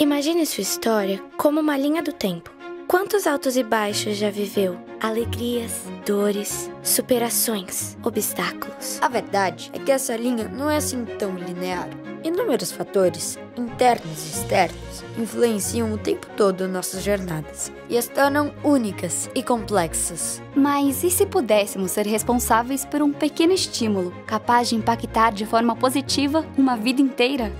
Imagine sua história como uma linha do tempo. Quantos altos e baixos já viveu? Alegrias, dores, superações, obstáculos. A verdade é que essa linha não é assim tão linear. Inúmeros fatores, internos e externos, influenciam o tempo todo nossas jornadas e as tornam únicas e complexas. Mas e se pudéssemos ser responsáveis por um pequeno estímulo capaz de impactar de forma positiva uma vida inteira?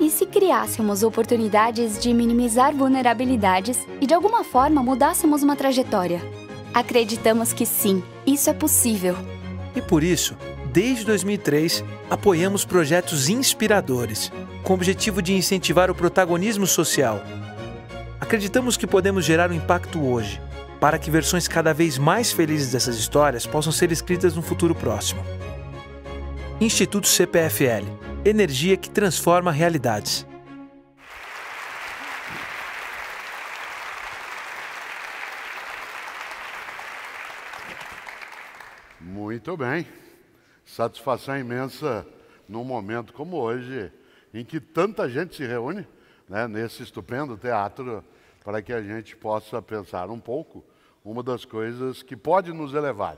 E se criássemos oportunidades de minimizar vulnerabilidades e de alguma forma mudássemos uma trajetória? Acreditamos que sim, isso é possível. E por isso, desde 2003, apoiamos projetos inspiradores, com o objetivo de incentivar o protagonismo social. Acreditamos que podemos gerar um impacto hoje, para que versões cada vez mais felizes dessas histórias possam ser escritas no futuro próximo. Instituto CPFL energia que transforma realidades. Muito bem. Satisfação imensa num momento como hoje, em que tanta gente se reúne né, nesse estupendo teatro para que a gente possa pensar um pouco uma das coisas que pode nos elevar,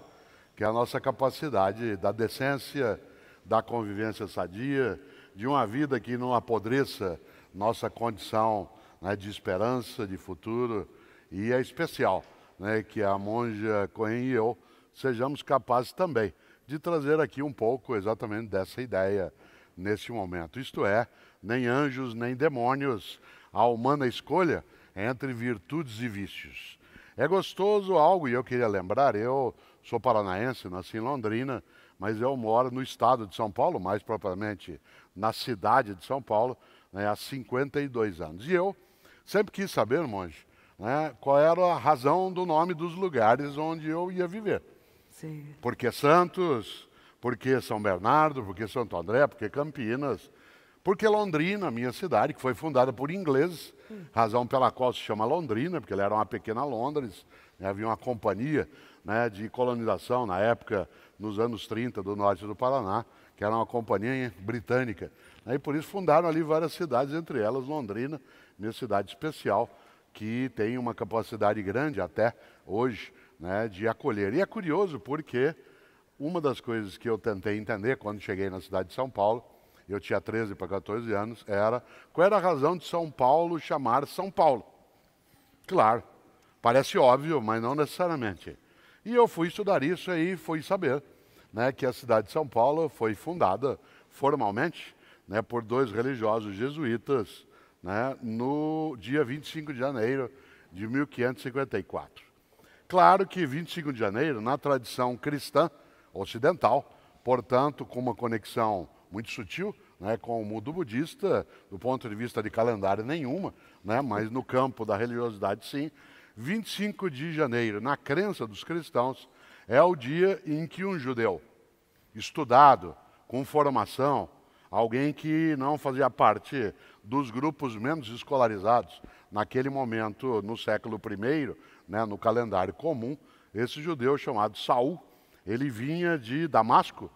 que é a nossa capacidade da decência, da convivência sadia, de uma vida que não apodreça nossa condição né, de esperança, de futuro. E é especial né, que a monja Cohen e eu sejamos capazes também de trazer aqui um pouco exatamente dessa ideia neste momento. Isto é, nem anjos nem demônios, a humana escolha entre virtudes e vícios. É gostoso algo, e eu queria lembrar, eu sou paranaense, nasci em Londrina, mas eu moro no estado de São Paulo, mais propriamente na cidade de São Paulo, né, há 52 anos. E eu sempre quis saber, monge, né, qual era a razão do nome dos lugares onde eu ia viver. Sim. Porque Santos, porque São Bernardo, porque Santo André, porque Campinas, porque Londrina, minha cidade, que foi fundada por ingleses, razão pela qual se chama Londrina, porque ela era uma pequena Londres, né, havia uma companhia né, de colonização na época nos anos 30 do norte do Paraná, que era uma companhia britânica. Né, e por isso fundaram ali várias cidades, entre elas Londrina, minha cidade especial, que tem uma capacidade grande até hoje né, de acolher. E é curioso porque uma das coisas que eu tentei entender quando cheguei na cidade de São Paulo, eu tinha 13 para 14 anos, era qual era a razão de São Paulo chamar São Paulo. Claro, parece óbvio, mas não necessariamente. E eu fui estudar isso aí, fui saber né, que a cidade de São Paulo foi fundada formalmente né, por dois religiosos jesuítas né, no dia 25 de janeiro de 1554. Claro que 25 de janeiro, na tradição cristã ocidental, portanto, com uma conexão muito sutil né, com o mundo budista, do ponto de vista de calendário nenhuma, né, mas no campo da religiosidade sim, 25 de janeiro, na crença dos cristãos, é o dia em que um judeu estudado, com formação, alguém que não fazia parte dos grupos menos escolarizados, naquele momento, no século I, né, no calendário comum, esse judeu chamado Saul, ele vinha de Damasco,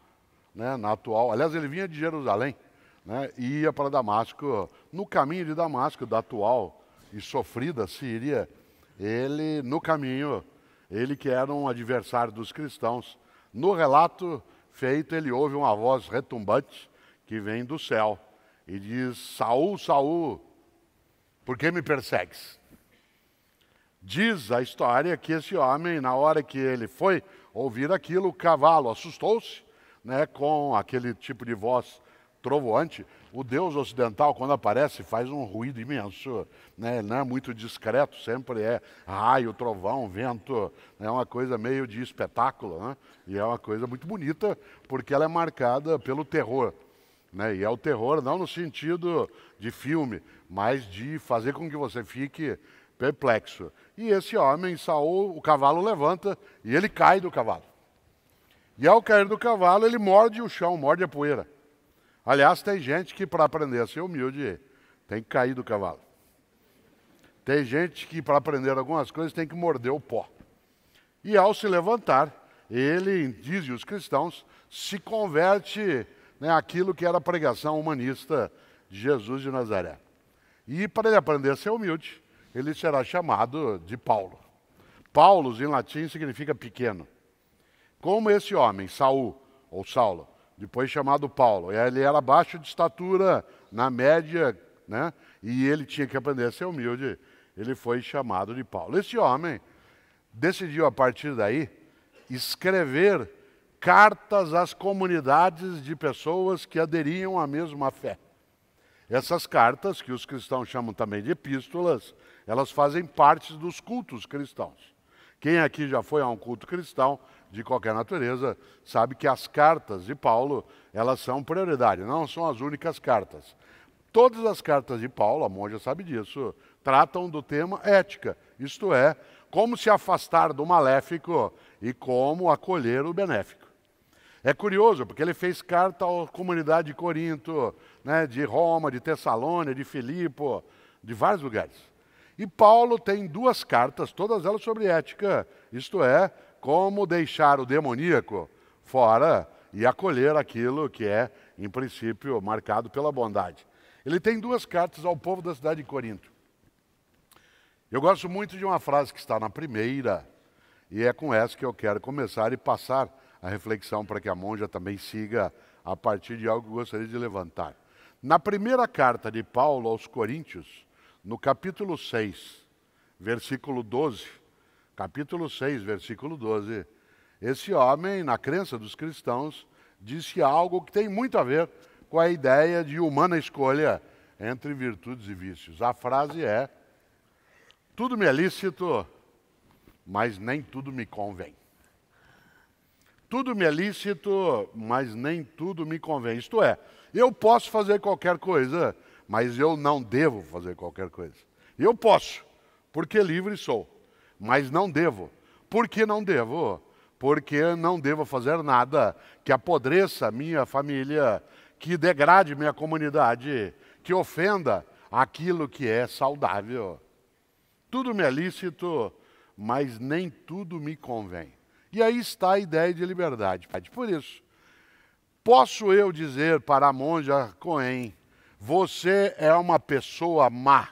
né, na atual, aliás, ele vinha de Jerusalém, né, e ia para Damasco, no caminho de Damasco, da atual e sofrida Síria, ele no caminho, ele que era um adversário dos cristãos, no relato feito ele ouve uma voz retumbante que vem do céu e diz: Saul, Saul, por que me persegues? Diz a história que esse homem, na hora que ele foi ouvir aquilo, o cavalo assustou-se, né, com aquele tipo de voz trovoante, o Deus ocidental, quando aparece, faz um ruído imenso. Né? Ele não é muito discreto, sempre é raio, trovão, vento. Né? É né? uma coisa meio de espetáculo. Né? E é uma coisa muito bonita, porque ela é marcada pelo terror. Né? E é o terror não no sentido de filme, mas de fazer com que você fique perplexo. E esse homem, Saul, o cavalo levanta e ele cai do cavalo. E ao cair do cavalo, ele morde o chão, morde a poeira. Aliás, tem gente que para aprender a ser humilde tem que cair do cavalo. Tem gente que para aprender algumas coisas tem que morder o pó. E ao se levantar, ele, dizem os cristãos, se converte né, que era a pregação humanista de Jesus de Nazaré. E para ele aprender a ser humilde, ele será chamado de Paulo. Paulo, em latim, significa pequeno. Como esse homem, Saul, ou Saulo, depois chamado Paulo. Ele era baixo de estatura, na média, né? E ele tinha que aprender a ser humilde. Ele foi chamado de Paulo. Esse homem decidiu, a partir daí, escrever cartas às comunidades de pessoas que aderiam à mesma fé. Essas cartas, que os cristãos chamam também de epístolas, elas fazem parte dos cultos cristãos. Quem aqui já foi a um culto cristão de qualquer natureza, sabe que as cartas de Paulo, elas são prioridade, não são as únicas cartas. Todas as cartas de Paulo, a monja sabe disso, tratam do tema ética, isto é, como se afastar do maléfico e como acolher o benéfico. É curioso, porque ele fez carta à comunidade de Corinto, né, de Roma, de Tessalônia, de Filipo, de vários lugares. E Paulo tem duas cartas, todas elas sobre ética, isto é, como deixar o demoníaco fora e acolher aquilo que é, em princípio, marcado pela bondade. Ele tem duas cartas ao povo da cidade de Corinto. Eu gosto muito de uma frase que está na primeira, e é com essa que eu quero começar e passar a reflexão para que a monja também siga a partir de algo que eu gostaria de levantar. Na primeira carta de Paulo aos Coríntios, no capítulo 6, versículo 12, capítulo 6, versículo 12. Esse homem, na crença dos cristãos, disse algo que tem muito a ver com a ideia de humana escolha entre virtudes e vícios. A frase é: Tudo me é lícito, mas nem tudo me convém. Tudo me é lícito, mas nem tudo me convém. Isto é, eu posso fazer qualquer coisa, mas eu não devo fazer qualquer coisa. Eu posso, porque livre sou mas não devo. Por que não devo? Porque não devo fazer nada que apodreça minha família, que degrade minha comunidade, que ofenda aquilo que é saudável. Tudo me é lícito, mas nem tudo me convém. E aí está a ideia de liberdade. Por isso, posso eu dizer para a monja Cohen, você é uma pessoa má?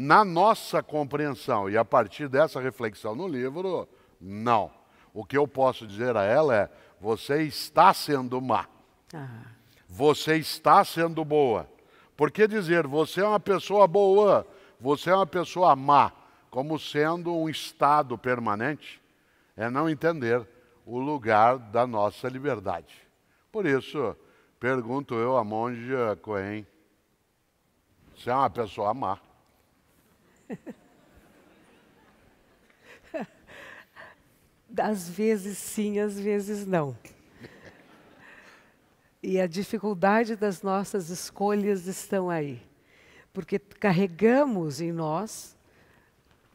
na nossa compreensão e a partir dessa reflexão no livro, não. O que eu posso dizer a ela é: você está sendo má. Ah. Você está sendo boa. Por que dizer você é uma pessoa boa, você é uma pessoa má, como sendo um estado permanente? É não entender o lugar da nossa liberdade. Por isso, pergunto eu a monja Cohen: você é uma pessoa má? às vezes sim, às vezes não. E a dificuldade das nossas escolhas estão aí, porque carregamos em nós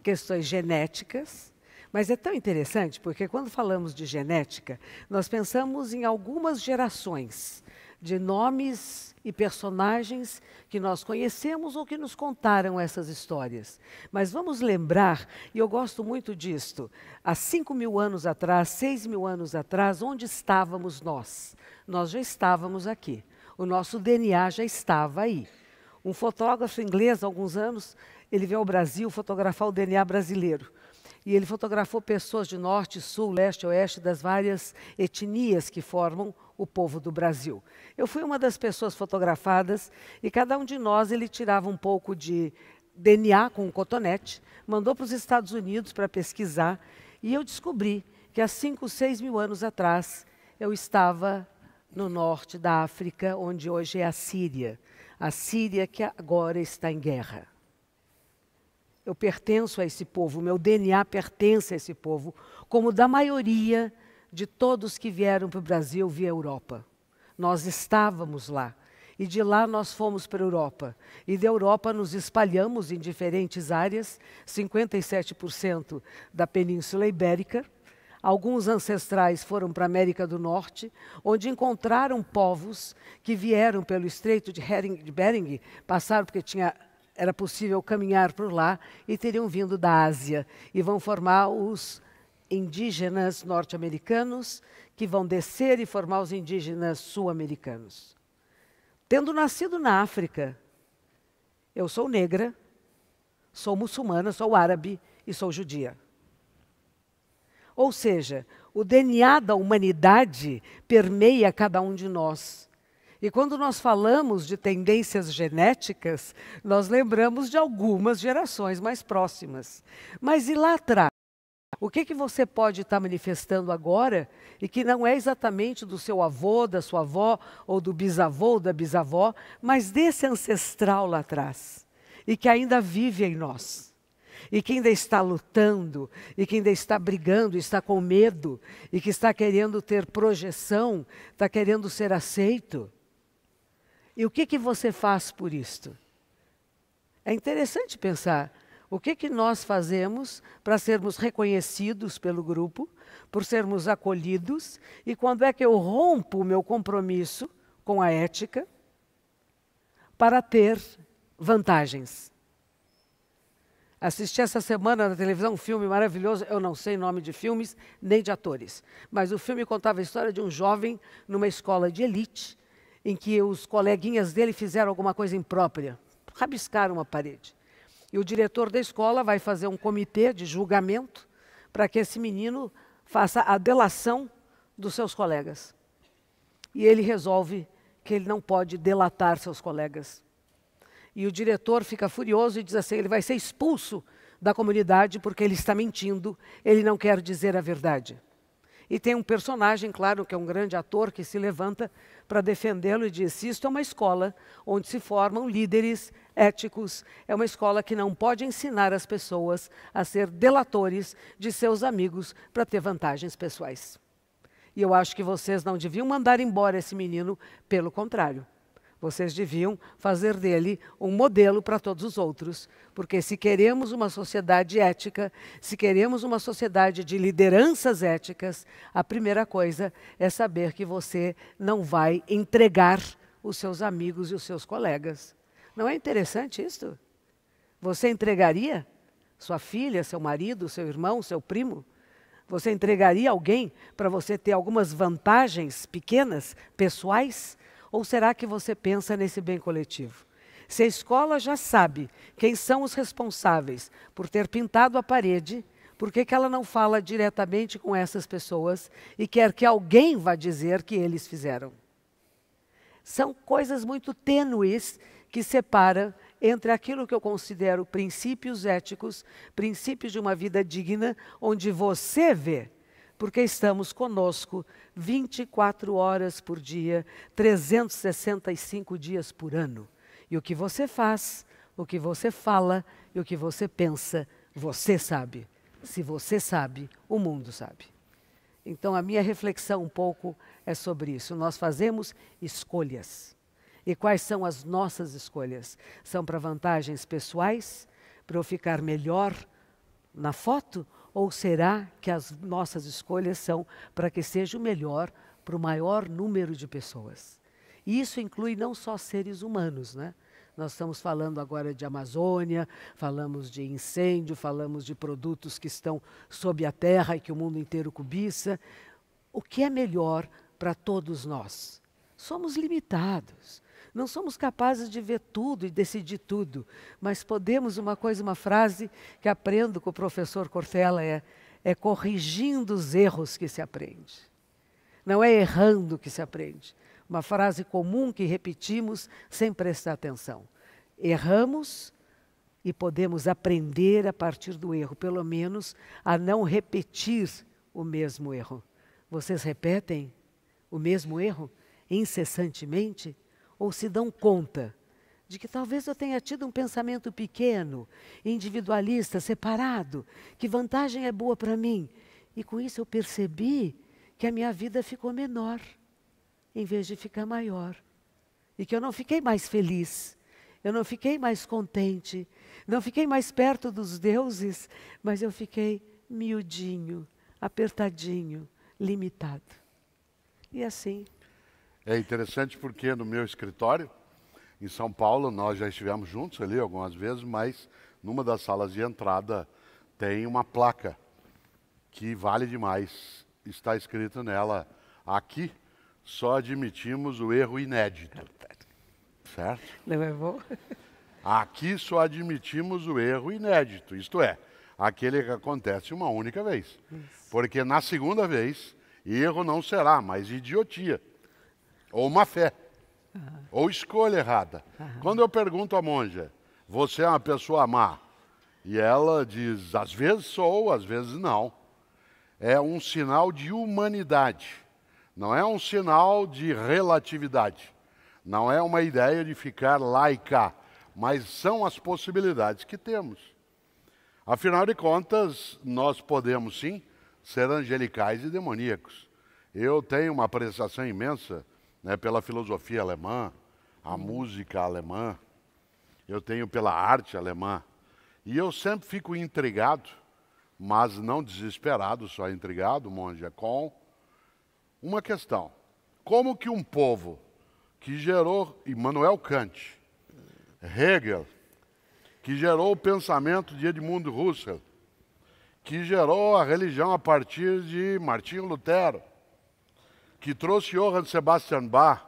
questões genéticas, mas é tão interessante porque quando falamos de genética, nós pensamos em algumas gerações de nomes e personagens que nós conhecemos ou que nos contaram essas histórias. Mas vamos lembrar, e eu gosto muito disto, há 5 mil anos atrás, 6 mil anos atrás, onde estávamos nós? Nós já estávamos aqui. O nosso DNA já estava aí. Um fotógrafo inglês, há alguns anos, ele veio ao Brasil fotografar o DNA brasileiro. E ele fotografou pessoas de norte, sul, leste, oeste, das várias etnias que formam o povo do Brasil. Eu fui uma das pessoas fotografadas e cada um de nós ele tirava um pouco de DNA com um cotonete, mandou para os Estados Unidos para pesquisar e eu descobri que há 5, 6 mil anos atrás eu estava no norte da África, onde hoje é a Síria. A Síria que agora está em guerra. Eu pertenço a esse povo, meu DNA pertence a esse povo, como da maioria de todos que vieram para o Brasil via Europa. Nós estávamos lá. E de lá nós fomos para a Europa. E da Europa nos espalhamos em diferentes áreas, 57% da Península Ibérica. Alguns ancestrais foram para a América do Norte, onde encontraram povos que vieram pelo Estreito de, de Bering, passaram porque tinha era possível caminhar por lá e teriam vindo da Ásia e vão formar os indígenas norte-americanos que vão descer e formar os indígenas sul-americanos. Tendo nascido na África, eu sou negra, sou muçulmana, sou árabe e sou judia. Ou seja, o DNA da humanidade permeia cada um de nós. E quando nós falamos de tendências genéticas, nós lembramos de algumas gerações mais próximas. Mas e lá atrás? O que, que você pode estar manifestando agora e que não é exatamente do seu avô, da sua avó, ou do bisavô, ou da bisavó, mas desse ancestral lá atrás e que ainda vive em nós e que ainda está lutando, e que ainda está brigando, está com medo, e que está querendo ter projeção, está querendo ser aceito. E o que, que você faz por isto? É interessante pensar o que, que nós fazemos para sermos reconhecidos pelo grupo, por sermos acolhidos, e quando é que eu rompo o meu compromisso com a ética para ter vantagens. Assisti essa semana na televisão um filme maravilhoso, eu não sei nome de filmes nem de atores, mas o filme contava a história de um jovem numa escola de elite em que os coleguinhas dele fizeram alguma coisa imprópria, rabiscaram uma parede. E o diretor da escola vai fazer um comitê de julgamento para que esse menino faça a delação dos seus colegas. E ele resolve que ele não pode delatar seus colegas. E o diretor fica furioso e diz assim: ele vai ser expulso da comunidade porque ele está mentindo, ele não quer dizer a verdade. E tem um personagem, claro, que é um grande ator, que se levanta para defendê-lo e diz: Isto é uma escola onde se formam líderes éticos, é uma escola que não pode ensinar as pessoas a ser delatores de seus amigos para ter vantagens pessoais. E eu acho que vocês não deviam mandar embora esse menino, pelo contrário. Vocês deviam fazer dele um modelo para todos os outros, porque se queremos uma sociedade ética, se queremos uma sociedade de lideranças éticas, a primeira coisa é saber que você não vai entregar os seus amigos e os seus colegas. Não é interessante isto? Você entregaria sua filha, seu marido, seu irmão, seu primo? Você entregaria alguém para você ter algumas vantagens pequenas, pessoais? Ou será que você pensa nesse bem coletivo? Se a escola já sabe quem são os responsáveis por ter pintado a parede, por que, que ela não fala diretamente com essas pessoas e quer que alguém vá dizer que eles fizeram? São coisas muito tênues que separam entre aquilo que eu considero princípios éticos, princípios de uma vida digna, onde você vê porque estamos conosco 24 horas por dia, 365 dias por ano. E o que você faz, o que você fala e o que você pensa, você sabe. Se você sabe, o mundo sabe. Então, a minha reflexão um pouco é sobre isso. Nós fazemos escolhas. E quais são as nossas escolhas? São para vantagens pessoais? Para eu ficar melhor na foto? Ou será que as nossas escolhas são para que seja o melhor para o maior número de pessoas? E isso inclui não só seres humanos, né? Nós estamos falando agora de Amazônia, falamos de incêndio, falamos de produtos que estão sob a terra e que o mundo inteiro cobiça. O que é melhor para todos nós? Somos limitados. Não somos capazes de ver tudo e decidir tudo, mas podemos, uma coisa, uma frase que aprendo com o professor Cortella é, é corrigindo os erros que se aprende. Não é errando que se aprende. Uma frase comum que repetimos sem prestar atenção. Erramos e podemos aprender a partir do erro, pelo menos a não repetir o mesmo erro. Vocês repetem o mesmo erro incessantemente? ou se dão conta de que talvez eu tenha tido um pensamento pequeno, individualista, separado, que vantagem é boa para mim. E com isso eu percebi que a minha vida ficou menor, em vez de ficar maior. E que eu não fiquei mais feliz, eu não fiquei mais contente, não fiquei mais perto dos deuses, mas eu fiquei miudinho, apertadinho, limitado. E assim é interessante porque no meu escritório, em São Paulo, nós já estivemos juntos ali algumas vezes, mas numa das salas de entrada tem uma placa que vale demais. Está escrito nela: aqui só admitimos o erro inédito. Certo? Não é bom? Aqui só admitimos o erro inédito, isto é, aquele que acontece uma única vez. Isso. Porque na segunda vez, erro não será, mas idiotia ou má fé, uhum. ou escolha errada. Uhum. Quando eu pergunto à monja, você é uma pessoa má? E ela diz, às vezes sou, às vezes não. É um sinal de humanidade, não é um sinal de relatividade, não é uma ideia de ficar laica, mas são as possibilidades que temos. Afinal de contas, nós podemos sim ser angelicais e demoníacos. Eu tenho uma apreciação imensa né, pela filosofia alemã, a uhum. música alemã, eu tenho pela arte alemã. E eu sempre fico intrigado, mas não desesperado, só intrigado, monja, com uma questão. Como que um povo que gerou Immanuel Kant, Hegel, que gerou o pensamento de Edmund Husserl, que gerou a religião a partir de Martinho Lutero, que trouxe Johann Sebastian Bach,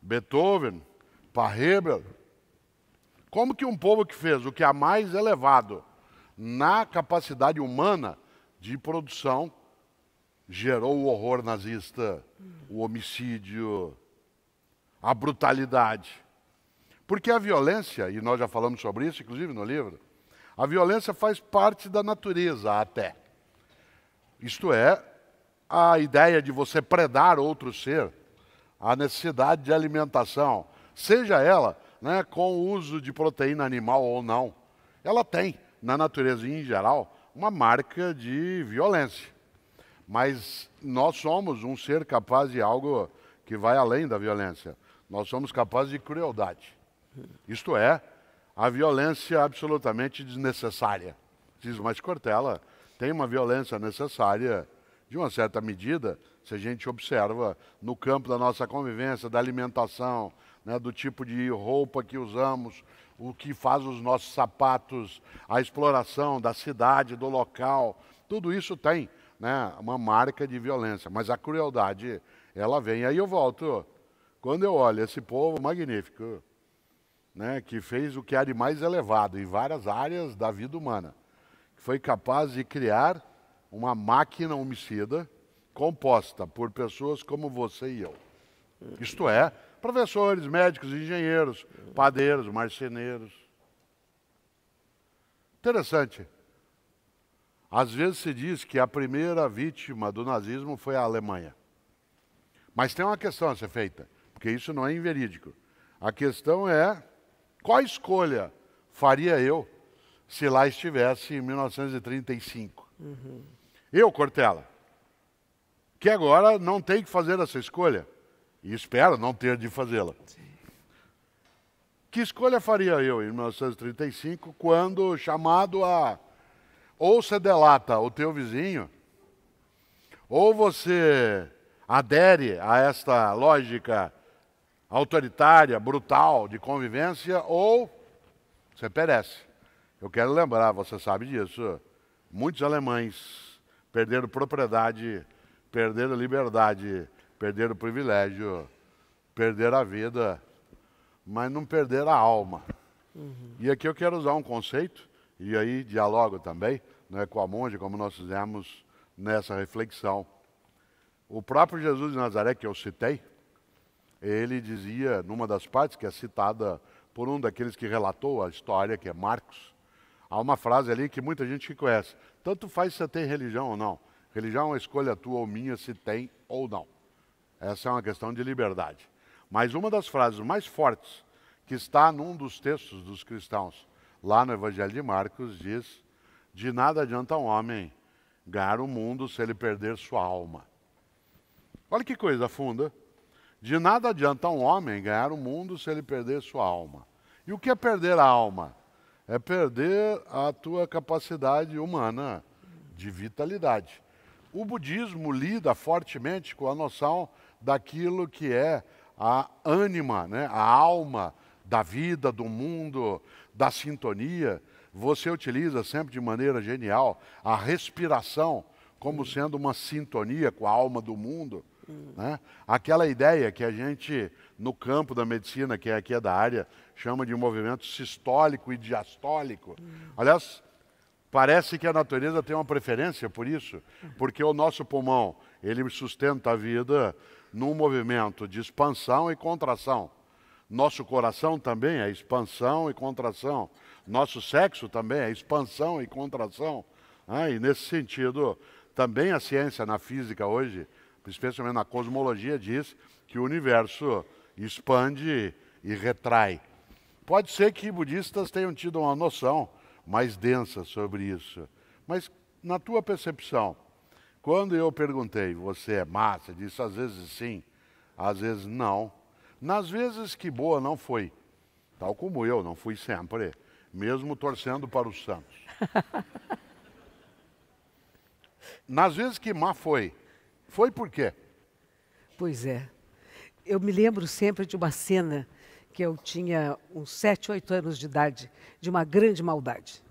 Beethoven, Parhebel, Como que um povo que fez o que há mais elevado na capacidade humana de produção gerou o horror nazista, o homicídio, a brutalidade? Porque a violência, e nós já falamos sobre isso, inclusive no livro, a violência faz parte da natureza até. Isto é, a ideia de você predar outro ser, a necessidade de alimentação, seja ela né, com o uso de proteína animal ou não, ela tem, na natureza em geral, uma marca de violência. Mas nós somos um ser capaz de algo que vai além da violência. Nós somos capazes de crueldade. Isto é, a violência absolutamente desnecessária. Diz, mas Cortella, tem uma violência necessária de uma certa medida, se a gente observa no campo da nossa convivência, da alimentação, né, do tipo de roupa que usamos, o que faz os nossos sapatos, a exploração da cidade, do local, tudo isso tem né, uma marca de violência. Mas a crueldade, ela vem. Aí eu volto. Quando eu olho esse povo magnífico, né, que fez o que há de mais elevado em várias áreas da vida humana, que foi capaz de criar uma máquina homicida composta por pessoas como você e eu. Isto é, professores, médicos, engenheiros, padeiros, marceneiros. Interessante. Às vezes se diz que a primeira vítima do nazismo foi a Alemanha. Mas tem uma questão a ser feita, porque isso não é inverídico. A questão é qual escolha faria eu se lá estivesse em 1935? Uhum. Eu, Cortella, que agora não tem que fazer essa escolha, e espero não ter de fazê-la. Que escolha faria eu em 1935, quando chamado a ou você delata o teu vizinho, ou você adere a esta lógica autoritária, brutal de convivência, ou você perece. Eu quero lembrar, você sabe disso, muitos alemães perderam propriedade, perderam liberdade, perderam privilégio, perderam a vida, mas não perderam a alma. Uhum. E aqui eu quero usar um conceito, e aí dialogo também né, com a monja, como nós fizemos nessa reflexão. O próprio Jesus de Nazaré, que eu citei, ele dizia, numa das partes que é citada por um daqueles que relatou a história, que é Marcos, Há uma frase ali que muita gente conhece. Tanto faz se você tem religião ou não. Religião é uma escolha tua ou minha se tem ou não. Essa é uma questão de liberdade. Mas uma das frases mais fortes que está num dos textos dos cristãos, lá no Evangelho de Marcos, diz: De nada adianta um homem ganhar o mundo se ele perder sua alma. Olha que coisa funda. De nada adianta um homem ganhar o mundo se ele perder sua alma. E o que é perder a alma? é perder a tua capacidade humana de vitalidade. O budismo lida fortemente com a noção daquilo que é a ânima, né? a alma da vida, do mundo, da sintonia. Você utiliza sempre de maneira genial a respiração como sendo uma sintonia com a alma do mundo. Né? Aquela ideia que a gente, no campo da medicina, que é aqui é da área, chama de movimento sistólico e diastólico. Hum. Aliás, parece que a natureza tem uma preferência por isso, porque o nosso pulmão, ele sustenta a vida num movimento de expansão e contração. Nosso coração também é expansão e contração. Nosso sexo também é expansão e contração. Ah, e nesse sentido, também a ciência na física hoje, especialmente na cosmologia, diz que o universo expande e retrai. Pode ser que budistas tenham tido uma noção mais densa sobre isso, mas na tua percepção, quando eu perguntei, você é massa, disse às vezes sim, às vezes não. Nas vezes que boa não foi, tal como eu, não fui sempre, mesmo torcendo para o Santos. Nas vezes que má foi, foi por quê? Pois é. Eu me lembro sempre de uma cena que eu tinha uns 7, 8 anos de idade, de uma grande maldade.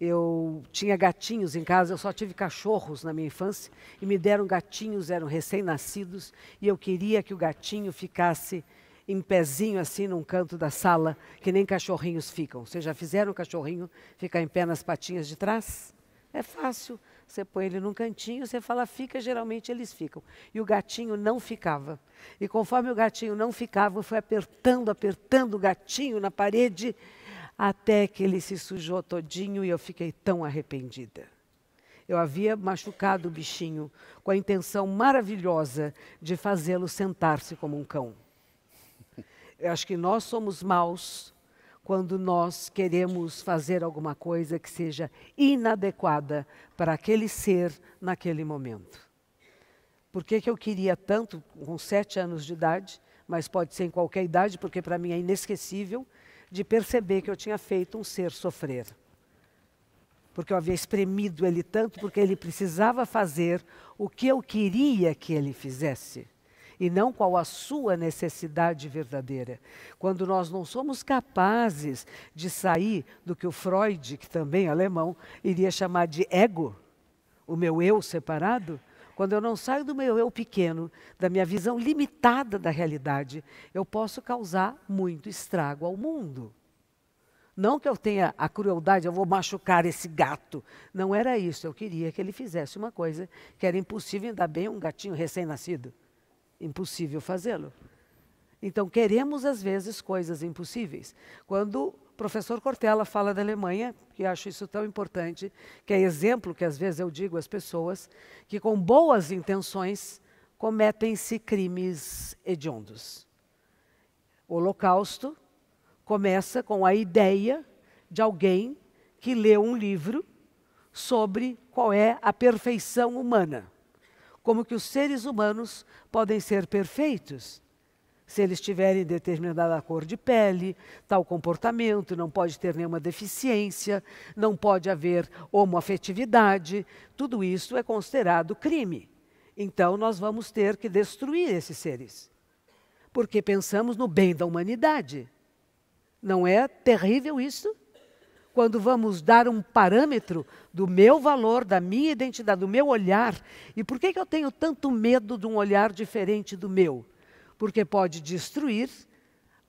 Eu tinha gatinhos em casa, eu só tive cachorros na minha infância, e me deram gatinhos, eram recém-nascidos, e eu queria que o gatinho ficasse em pezinho assim num canto da sala, que nem cachorrinhos ficam. Vocês já fizeram o cachorrinho ficar em pé nas patinhas de trás? É fácil, você põe ele num cantinho, você fala fica, geralmente eles ficam. E o gatinho não ficava. E conforme o gatinho não ficava, foi apertando, apertando o gatinho na parede, até que ele se sujou todinho e eu fiquei tão arrependida. Eu havia machucado o bichinho com a intenção maravilhosa de fazê-lo sentar-se como um cão. Eu acho que nós somos maus quando nós queremos fazer alguma coisa que seja inadequada para aquele ser naquele momento. Por que, que eu queria tanto, com sete anos de idade, mas pode ser em qualquer idade, porque para mim é inesquecível, de perceber que eu tinha feito um ser sofrer. Porque eu havia espremido ele tanto, porque ele precisava fazer o que eu queria que ele fizesse e não qual a sua necessidade verdadeira. Quando nós não somos capazes de sair do que o Freud, que também é alemão, iria chamar de ego, o meu eu separado, quando eu não saio do meu eu pequeno, da minha visão limitada da realidade, eu posso causar muito estrago ao mundo. Não que eu tenha a crueldade, eu vou machucar esse gato. Não era isso. Eu queria que ele fizesse uma coisa que era impossível, ainda bem um gatinho recém-nascido impossível fazê-lo. Então, queremos, às vezes, coisas impossíveis. Quando o professor Cortella fala da Alemanha, que acho isso tão importante, que é exemplo que, às vezes, eu digo às pessoas, que com boas intenções cometem-se crimes hediondos. O Holocausto começa com a ideia de alguém que leu um livro sobre qual é a perfeição humana como que os seres humanos podem ser perfeitos se eles tiverem determinada cor de pele, tal comportamento, não pode ter nenhuma deficiência, não pode haver homoafetividade, tudo isso é considerado crime. Então nós vamos ter que destruir esses seres, porque pensamos no bem da humanidade. Não é terrível isso? quando vamos dar um parâmetro do meu valor, da minha identidade, do meu olhar. E por que, que eu tenho tanto medo de um olhar diferente do meu? Porque pode destruir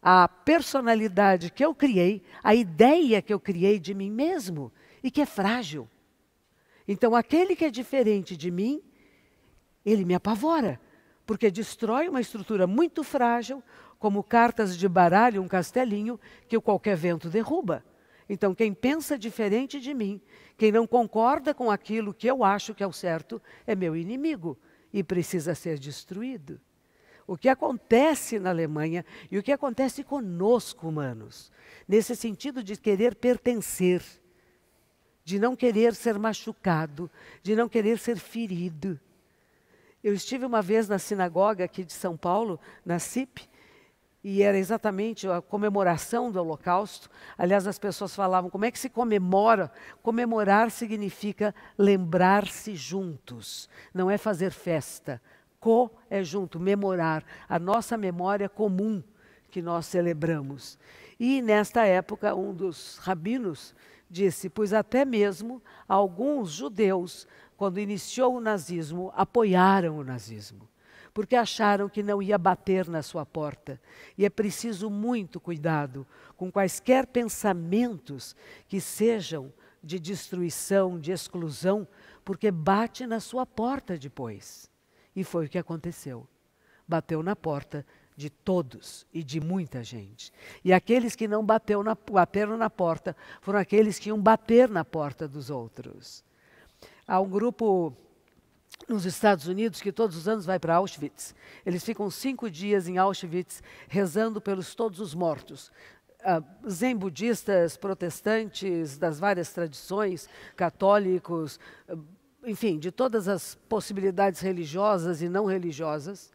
a personalidade que eu criei, a ideia que eu criei de mim mesmo e que é frágil. Então, aquele que é diferente de mim, ele me apavora, porque destrói uma estrutura muito frágil, como cartas de baralho, um castelinho que qualquer vento derruba. Então, quem pensa diferente de mim, quem não concorda com aquilo que eu acho que é o certo, é meu inimigo e precisa ser destruído. O que acontece na Alemanha e o que acontece conosco, humanos, nesse sentido de querer pertencer, de não querer ser machucado, de não querer ser ferido. Eu estive uma vez na sinagoga aqui de São Paulo, na CIP, e era exatamente a comemoração do Holocausto. Aliás, as pessoas falavam: como é que se comemora? Comemorar significa lembrar-se juntos, não é fazer festa. Co é junto, memorar, a nossa memória comum que nós celebramos. E nesta época, um dos rabinos disse: pois até mesmo alguns judeus, quando iniciou o nazismo, apoiaram o nazismo porque acharam que não ia bater na sua porta. E é preciso muito cuidado com quaisquer pensamentos que sejam de destruição, de exclusão, porque bate na sua porta depois. E foi o que aconteceu. Bateu na porta de todos e de muita gente. E aqueles que não bateu na, bateram na porta foram aqueles que iam bater na porta dos outros. Há um grupo nos Estados Unidos, que todos os anos vai para Auschwitz. Eles ficam cinco dias em Auschwitz rezando pelos todos os mortos. Ah, zen budistas, protestantes das várias tradições, católicos, ah, enfim, de todas as possibilidades religiosas e não religiosas.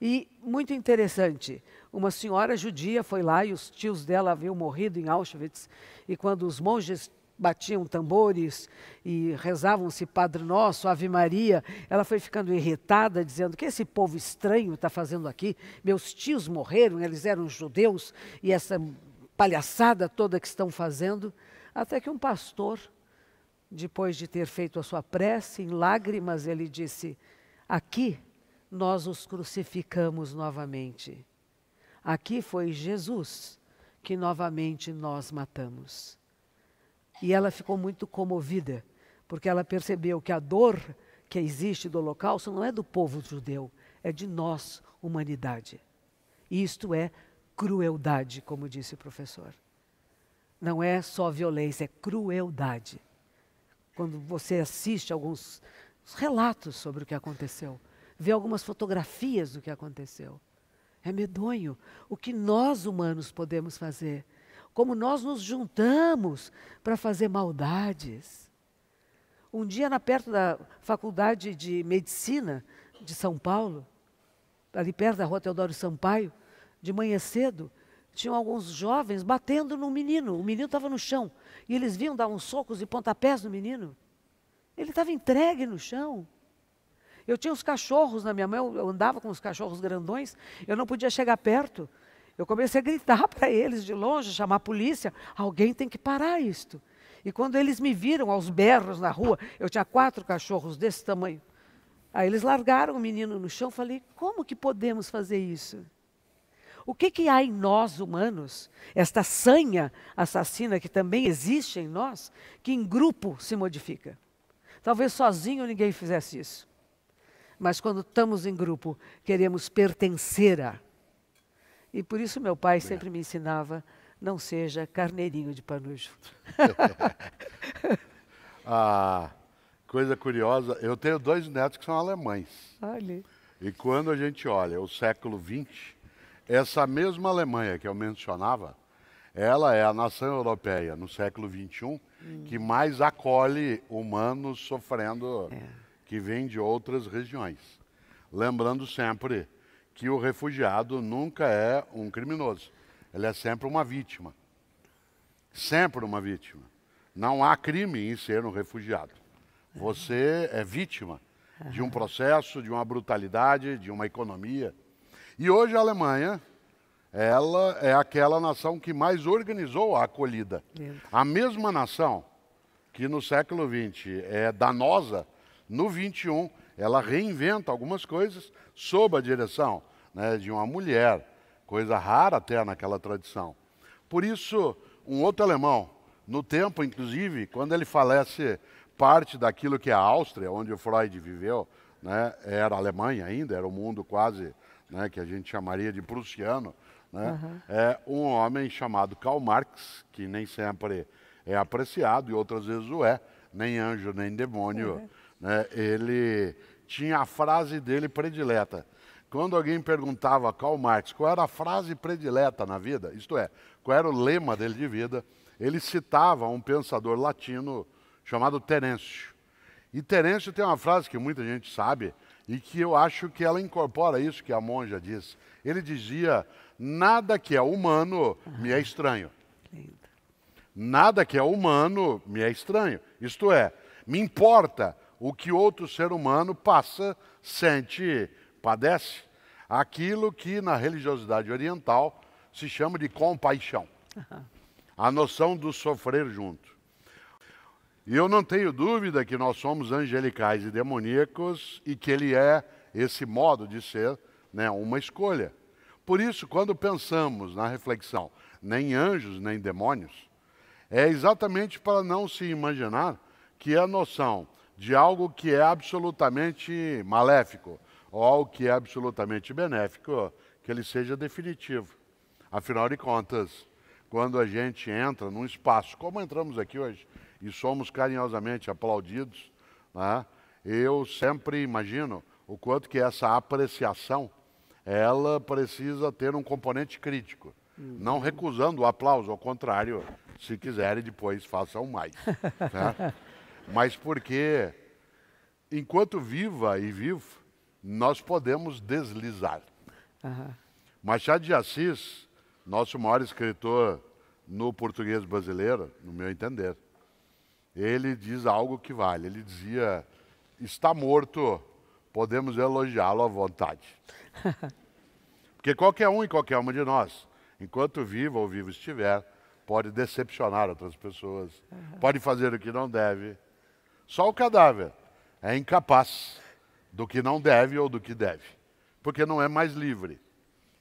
E muito interessante, uma senhora judia foi lá e os tios dela haviam morrido em Auschwitz. E quando os monges batiam tambores e rezavam-se Padre Nosso, Ave Maria, ela foi ficando irritada, dizendo: que esse povo estranho está fazendo aqui? Meus tios morreram, eles eram judeus, e essa palhaçada toda que estão fazendo. Até que um pastor, depois de ter feito a sua prece, em lágrimas, ele disse: Aqui nós os crucificamos novamente. Aqui foi Jesus que novamente nós matamos. E ela ficou muito comovida, porque ela percebeu que a dor que existe do holocausto não é do povo judeu, é de nós, humanidade. E isto é crueldade, como disse o professor. Não é só violência, é crueldade. Quando você assiste alguns relatos sobre o que aconteceu, vê algumas fotografias do que aconteceu, é medonho o que nós humanos podemos fazer como nós nos juntamos para fazer maldades. Um dia, na perto da Faculdade de Medicina de São Paulo, ali perto da Rua Teodoro Sampaio, de manhã cedo, tinham alguns jovens batendo num menino. O menino estava no chão. E eles vinham dar uns socos e pontapés no menino. Ele estava entregue no chão. Eu tinha os cachorros na minha mão, eu andava com os cachorros grandões, eu não podia chegar perto, eu comecei a gritar para eles de longe, chamar a polícia. Alguém tem que parar isto. E quando eles me viram aos berros na rua, eu tinha quatro cachorros desse tamanho. Aí eles largaram o menino no chão. Falei, como que podemos fazer isso? O que, que há em nós humanos, esta sanha assassina que também existe em nós, que em grupo se modifica? Talvez sozinho ninguém fizesse isso. Mas quando estamos em grupo, queremos pertencer a e por isso meu pai sempre me ensinava, não seja carneirinho de panujo. ah, coisa curiosa, eu tenho dois netos que são alemães. Olha. E quando a gente olha o século XX, essa mesma Alemanha que eu mencionava, ela é a nação europeia no século XXI hum. que mais acolhe humanos sofrendo, é. que vêm de outras regiões. Lembrando sempre, que o refugiado nunca é um criminoso. Ele é sempre uma vítima. Sempre uma vítima. Não há crime em ser um refugiado. Você é vítima de um processo, de uma brutalidade, de uma economia. E hoje a Alemanha, ela é aquela nação que mais organizou a acolhida. A mesma nação que no século XX é danosa, no 21 ela reinventa algumas coisas sob a direção né, de uma mulher, coisa rara até naquela tradição. Por isso, um outro alemão, no tempo, inclusive, quando ele falece parte daquilo que é a Áustria, onde Freud viveu, né, era Alemanha ainda, era o mundo quase né, que a gente chamaria de prussiano, né, uhum. é um homem chamado Karl Marx, que nem sempre é apreciado e outras vezes o é, nem anjo nem demônio, uhum. né, ele tinha a frase dele predileta, quando alguém perguntava a Karl Marx qual era a frase predileta na vida, isto é, qual era o lema dele de vida, ele citava um pensador latino chamado Terêncio. E Terêncio tem uma frase que muita gente sabe e que eu acho que ela incorpora isso que a monja disse. Ele dizia: Nada que é humano me é estranho. Nada que é humano me é estranho. Isto é, me importa o que outro ser humano passa, sente padece aquilo que na religiosidade oriental se chama de compaixão. Uhum. A noção do sofrer junto. E eu não tenho dúvida que nós somos angelicais e demoníacos e que ele é esse modo de ser, né, uma escolha. Por isso, quando pensamos na reflexão, nem anjos nem demônios, é exatamente para não se imaginar que é a noção de algo que é absolutamente maléfico, ou que é absolutamente benéfico que ele seja definitivo. Afinal de contas, quando a gente entra num espaço, como entramos aqui hoje, e somos carinhosamente aplaudidos, né, eu sempre imagino o quanto que essa apreciação ela precisa ter um componente crítico, não uhum. recusando o aplauso, ao contrário, se quiserem depois façam mais. né? Mas porque enquanto viva e vivo, nós podemos deslizar. Uhum. Machado de Assis, nosso maior escritor no português brasileiro, no meu entender, ele diz algo que vale. Ele dizia: está morto, podemos elogiá-lo à vontade. Porque qualquer um e qualquer uma de nós, enquanto vivo ou vivo estiver, pode decepcionar outras pessoas, uhum. pode fazer o que não deve. Só o cadáver é incapaz do que não deve ou do que deve, porque não é mais livre.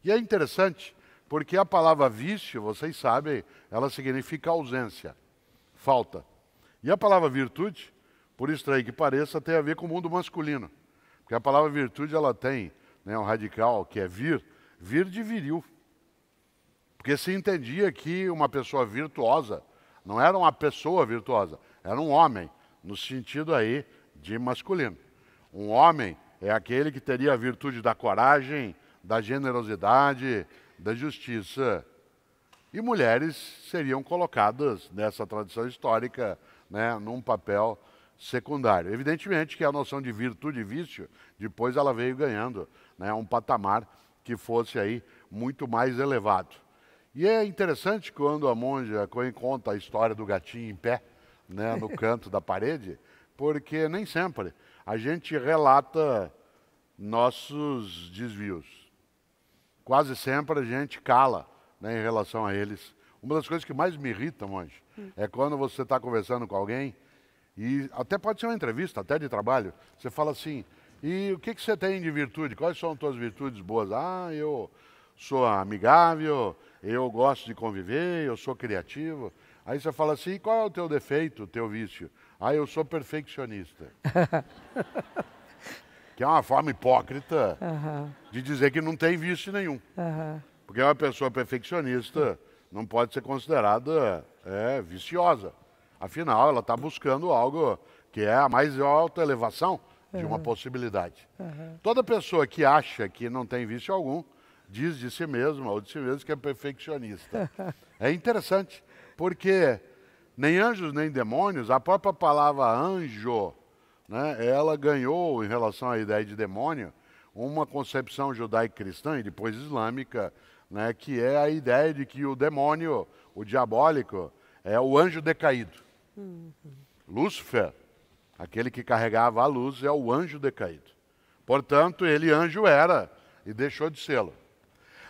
E é interessante, porque a palavra vício, vocês sabem, ela significa ausência, falta. E a palavra virtude, por estranho que pareça, tem a ver com o mundo masculino. Porque a palavra virtude, ela tem né, um radical que é vir, vir de viril. Porque se entendia que uma pessoa virtuosa não era uma pessoa virtuosa, era um homem, no sentido aí de masculino. Um homem é aquele que teria a virtude da coragem, da generosidade, da justiça. E mulheres seriam colocadas nessa tradição histórica, né, num papel secundário. Evidentemente que a noção de virtude e vício, depois ela veio ganhando né, um patamar que fosse aí muito mais elevado. E é interessante quando a monja conta a história do gatinho em pé, né, no canto da parede, porque nem sempre a gente relata nossos desvios. Quase sempre a gente cala né, em relação a eles. Uma das coisas que mais me irritam, monje, é quando você está conversando com alguém, e até pode ser uma entrevista, até de trabalho, você fala assim, e o que, que você tem de virtude? Quais são as tuas virtudes boas? Ah, eu sou amigável, eu gosto de conviver, eu sou criativo. Aí você fala assim, qual é o teu defeito, o teu vício? Ah, eu sou perfeccionista. que é uma forma hipócrita uhum. de dizer que não tem vício nenhum. Uhum. Porque uma pessoa perfeccionista não pode ser considerada é, viciosa. Afinal, ela está buscando algo que é a mais alta elevação de uma uhum. possibilidade. Toda pessoa que acha que não tem vício algum, diz de si mesma ou de si mesmo que é perfeccionista. é interessante, porque nem anjos nem demônios, a própria palavra anjo, né, ela ganhou, em relação à ideia de demônio, uma concepção judaico-cristã e depois islâmica, né, que é a ideia de que o demônio, o diabólico, é o anjo decaído. Uhum. Lúcifer, aquele que carregava a luz, é o anjo decaído. Portanto, ele anjo era e deixou de sê-lo.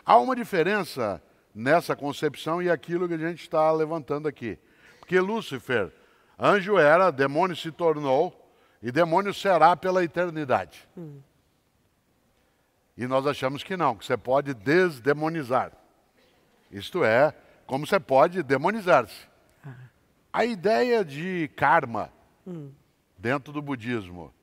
Há uma diferença nessa concepção e aquilo que a gente está levantando aqui. Porque Lúcifer, anjo era, demônio se tornou e demônio será pela eternidade. Hum. E nós achamos que não, que você pode desdemonizar. Isto é, como você pode demonizar-se. Ah. A ideia de karma hum. dentro do budismo,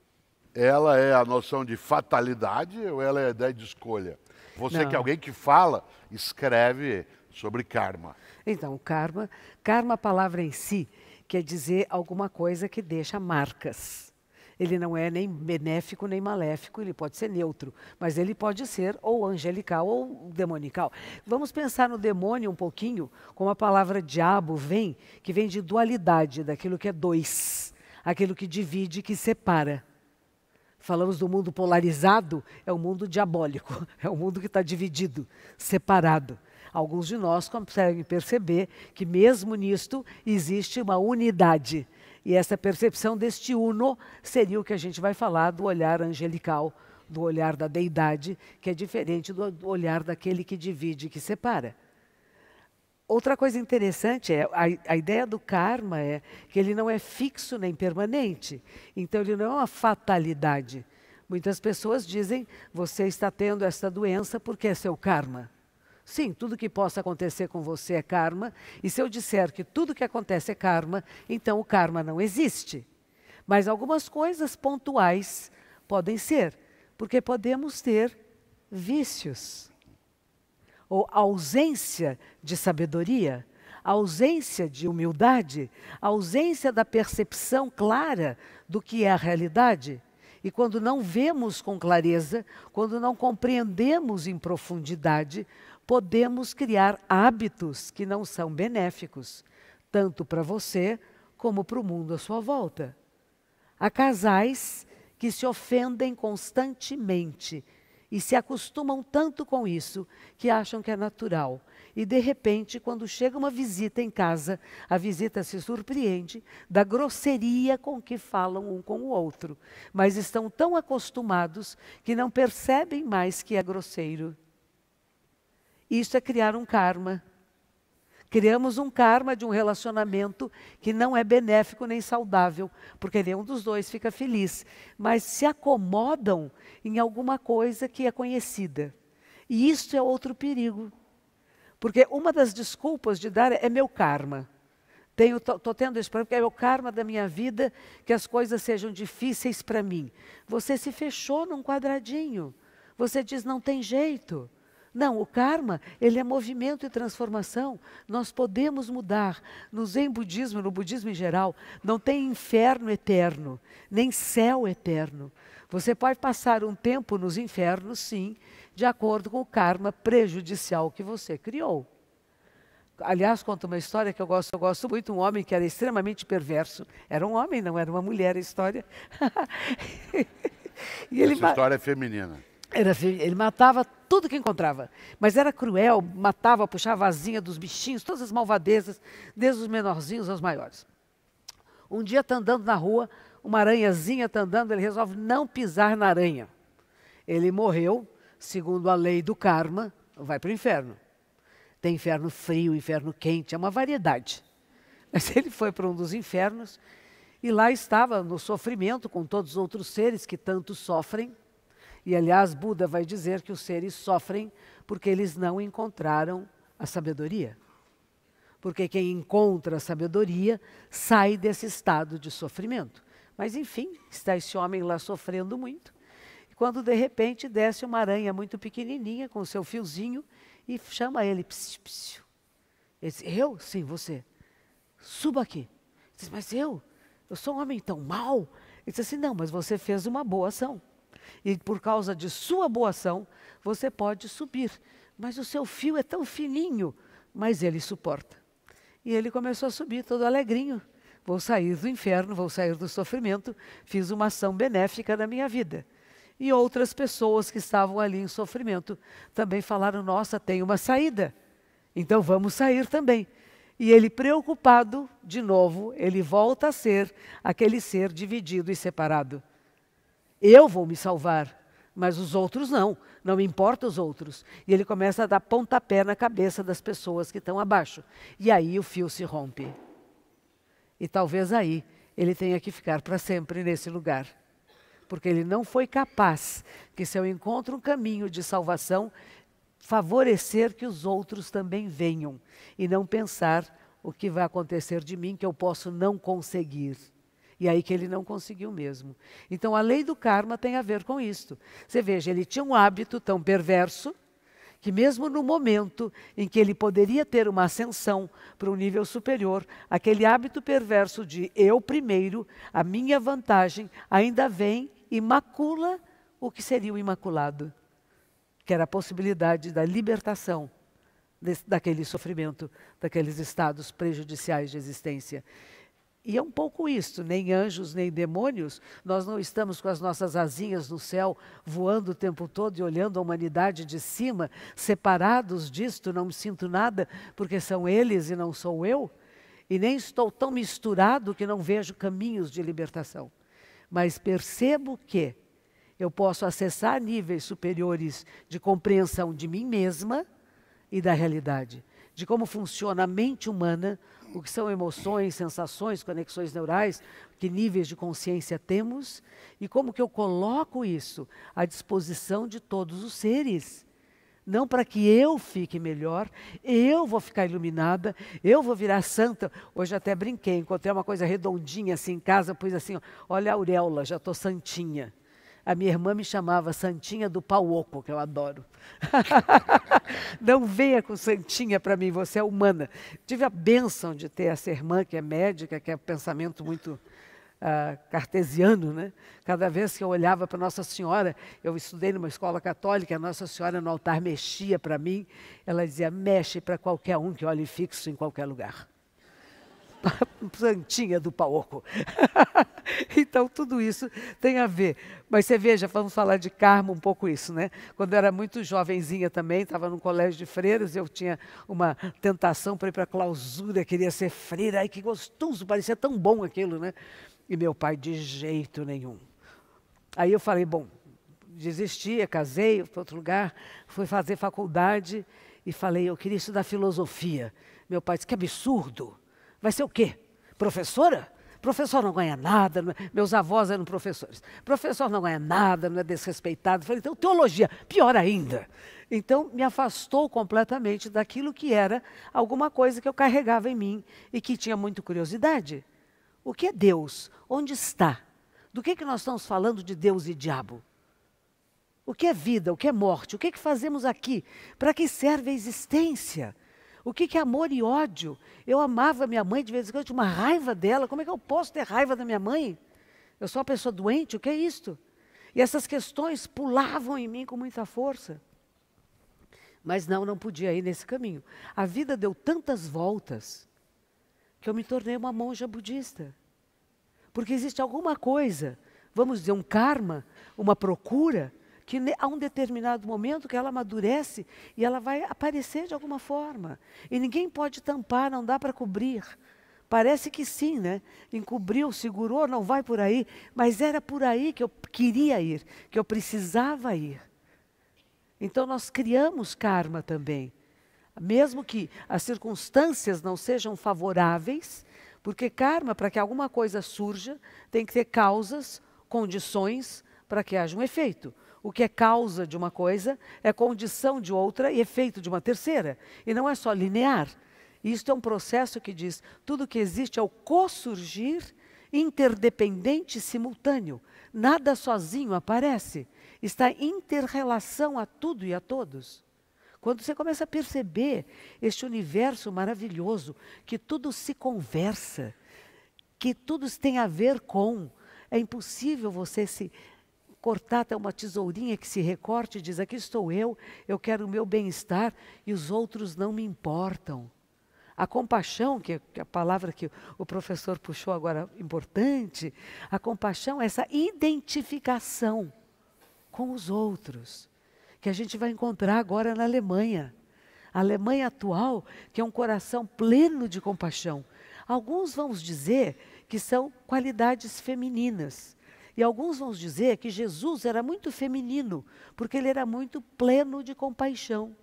ela é a noção de fatalidade ou ela é a ideia de escolha? Você não. que é alguém que fala, escreve sobre karma. Então, karma, karma a palavra em si quer dizer alguma coisa que deixa marcas. Ele não é nem benéfico nem maléfico, ele pode ser neutro, mas ele pode ser ou angelical ou demonical. Vamos pensar no demônio um pouquinho, como a palavra diabo vem, que vem de dualidade, daquilo que é dois, aquilo que divide, que separa falamos do mundo polarizado, é o um mundo diabólico, é o um mundo que está dividido, separado. Alguns de nós conseguem perceber que, mesmo nisto, existe uma unidade. E essa percepção deste uno seria o que a gente vai falar do olhar angelical, do olhar da deidade, que é diferente do olhar daquele que divide, que separa. Outra coisa interessante é a, a, ideia do karma é que ele não é fixo nem permanente. Então ele não é uma fatalidade. Muitas pessoas dizem: você está tendo essa doença porque é seu karma. Sim, tudo que possa acontecer com você é karma, e se eu disser que tudo que acontece é karma, então o karma não existe. Mas algumas coisas pontuais podem ser, porque podemos ter vícios, ou ausência de sabedoria, ausência de humildade, ausência da percepção clara do que é a realidade. E quando não vemos com clareza, quando não compreendemos em profundidade, podemos criar hábitos que não são benéficos, tanto para você como para o mundo à sua volta. Há casais que se ofendem constantemente e se acostumam tanto com isso que acham que é natural. E de repente, quando chega uma visita em casa, a visita se surpreende da grosseria com que falam um com o outro, mas estão tão acostumados que não percebem mais que é grosseiro. Isso é criar um karma. Criamos um karma de um relacionamento que não é benéfico nem saudável, porque nenhum dos dois fica feliz, mas se acomodam em alguma coisa que é conhecida. E isso é outro perigo. Porque uma das desculpas de dar é meu karma. Estou tendo esse problema, porque é o karma da minha vida que as coisas sejam difíceis para mim. Você se fechou num quadradinho. Você diz, não tem jeito. Não, o karma, ele é movimento e transformação. Nós podemos mudar. No Zen budismo, no budismo em geral, não tem inferno eterno, nem céu eterno. Você pode passar um tempo nos infernos, sim, de acordo com o karma prejudicial que você criou. Aliás, conta uma história que eu gosto, eu gosto muito, um homem que era extremamente perverso. Era um homem, não era uma mulher a história. e ele Essa história é feminina. Era, assim, ele matava tudo que encontrava, mas era cruel, matava, puxava a asinha dos bichinhos, todas as malvadezas, desde os menorzinhos aos maiores. Um dia está andando na rua, uma aranhazinha está andando, ele resolve não pisar na aranha. Ele morreu, segundo a lei do karma, vai para o inferno. Tem inferno frio, inferno quente, é uma variedade. Mas ele foi para um dos infernos e lá estava no sofrimento com todos os outros seres que tanto sofrem e aliás, Buda vai dizer que os seres sofrem porque eles não encontraram a sabedoria. Porque quem encontra a sabedoria sai desse estado de sofrimento. Mas enfim, está esse homem lá sofrendo muito. Quando de repente desce uma aranha muito pequenininha com seu fiozinho e chama ele. Psiu, psiu. Ele diz, eu? Sim, você. Suba aqui. Ele diz, mas eu? Eu sou um homem tão mau? Ele diz assim, não, mas você fez uma boa ação e por causa de sua boa ação, você pode subir. Mas o seu fio é tão fininho, mas ele suporta. E ele começou a subir, todo alegrinho. Vou sair do inferno, vou sair do sofrimento, fiz uma ação benéfica na minha vida. E outras pessoas que estavam ali em sofrimento também falaram: Nossa, tem uma saída, então vamos sair também. E ele, preocupado, de novo, ele volta a ser aquele ser dividido e separado. Eu vou me salvar, mas os outros não, não importa os outros. E ele começa a dar pontapé na cabeça das pessoas que estão abaixo. E aí o fio se rompe. E talvez aí ele tenha que ficar para sempre nesse lugar. Porque ele não foi capaz que, se eu encontro um caminho de salvação, favorecer que os outros também venham e não pensar o que vai acontecer de mim que eu posso não conseguir. E aí que ele não conseguiu mesmo. Então a lei do karma tem a ver com isto. Você veja, ele tinha um hábito tão perverso que mesmo no momento em que ele poderia ter uma ascensão para um nível superior, aquele hábito perverso de eu primeiro, a minha vantagem, ainda vem e macula o que seria o imaculado, que era a possibilidade da libertação desse, daquele sofrimento, daqueles estados prejudiciais de existência. E é um pouco isso, nem anjos nem demônios, nós não estamos com as nossas asinhas no céu, voando o tempo todo e olhando a humanidade de cima, separados disto, não me sinto nada, porque são eles e não sou eu, e nem estou tão misturado que não vejo caminhos de libertação. Mas percebo que eu posso acessar níveis superiores de compreensão de mim mesma e da realidade, de como funciona a mente humana, o que são emoções, sensações, conexões neurais, que níveis de consciência temos e como que eu coloco isso à disposição de todos os seres. Não para que eu fique melhor, eu vou ficar iluminada, eu vou virar santa. Hoje até brinquei, encontrei uma coisa redondinha assim em casa, pus assim, olha a auréola, já estou santinha. A minha irmã me chamava Santinha do pau oco, que eu adoro. Não venha com Santinha para mim, você é humana. Tive a bênção de ter essa irmã que é médica, que é um pensamento muito Uh, cartesiano, né? Cada vez que eu olhava para Nossa Senhora, eu estudei numa escola católica, Nossa Senhora no altar mexia para mim, ela dizia: mexe para qualquer um que olhe fixo em qualquer lugar plantinha do paoco. então, tudo isso tem a ver. Mas você veja, vamos falar de karma um pouco isso, né? Quando eu era muito jovenzinha também, estava num colégio de freiras, eu tinha uma tentação para ir para a clausura, queria ser freira. Ai, que gostoso, parecia tão bom aquilo, né? E meu pai, de jeito nenhum. Aí eu falei, bom, desistia, casei para outro lugar, fui fazer faculdade e falei, eu queria estudar filosofia. Meu pai disse, que absurdo! vai ser o quê? Professora? Professor não ganha nada, não é? meus avós eram professores. Professor não ganha nada, não é desrespeitado. Falei, então, teologia, pior ainda. Então, me afastou completamente daquilo que era alguma coisa que eu carregava em mim e que tinha muita curiosidade. O que é Deus? Onde está? Do que, é que nós estamos falando de Deus e diabo? O que é vida? O que é morte? O que, é que fazemos aqui? Para que serve a existência? O que, que é amor e ódio? Eu amava minha mãe de vez em quando, eu tinha uma raiva dela. Como é que eu posso ter raiva da minha mãe? Eu sou uma pessoa doente, o que é isto? E essas questões pulavam em mim com muita força. Mas não, não podia ir nesse caminho. A vida deu tantas voltas que eu me tornei uma monja budista. Porque existe alguma coisa, vamos dizer, um karma, uma procura, que há um determinado momento que ela amadurece e ela vai aparecer de alguma forma. E ninguém pode tampar, não dá para cobrir. Parece que sim, né? Encobriu, segurou, não vai por aí, mas era por aí que eu queria ir, que eu precisava ir. Então nós criamos karma também. Mesmo que as circunstâncias não sejam favoráveis, porque karma, para que alguma coisa surja, tem que ter causas, condições para que haja um efeito. O que é causa de uma coisa é condição de outra e efeito de uma terceira. E não é só linear. Isto é um processo que diz tudo que existe é o co-surgir interdependente e simultâneo. Nada sozinho aparece. Está em interrelação a tudo e a todos. Quando você começa a perceber este universo maravilhoso, que tudo se conversa, que tudo tem a ver com, é impossível você se cortar é uma tesourinha que se recorte e diz: Aqui estou eu, eu quero o meu bem-estar e os outros não me importam. A compaixão, é, que é a palavra que o professor puxou agora importante, a compaixão é essa identificação com os outros, que a gente vai encontrar agora na Alemanha. A Alemanha atual, que é um coração pleno de compaixão. Alguns vão dizer que são qualidades femininas. E alguns vão dizer que Jesus era muito feminino, porque ele era muito pleno de compaixão.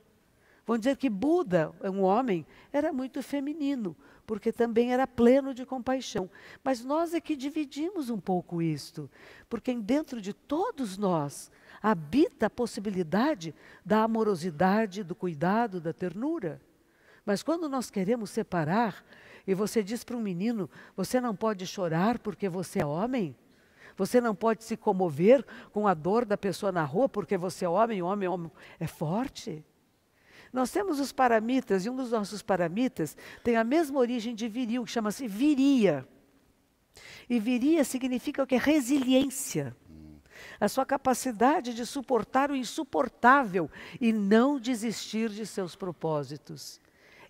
Vão dizer que Buda, um homem, era muito feminino, porque também era pleno de compaixão. Mas nós é que dividimos um pouco isto, porque dentro de todos nós habita a possibilidade da amorosidade, do cuidado, da ternura. Mas quando nós queremos separar, e você diz para um menino: você não pode chorar porque você é homem, você não pode se comover com a dor da pessoa na rua porque você é homem, homem, homem é forte. Nós temos os paramitas, e um dos nossos paramitas tem a mesma origem de viril, que chama-se viria. E viria significa o que? Resiliência. A sua capacidade de suportar o insuportável e não desistir de seus propósitos.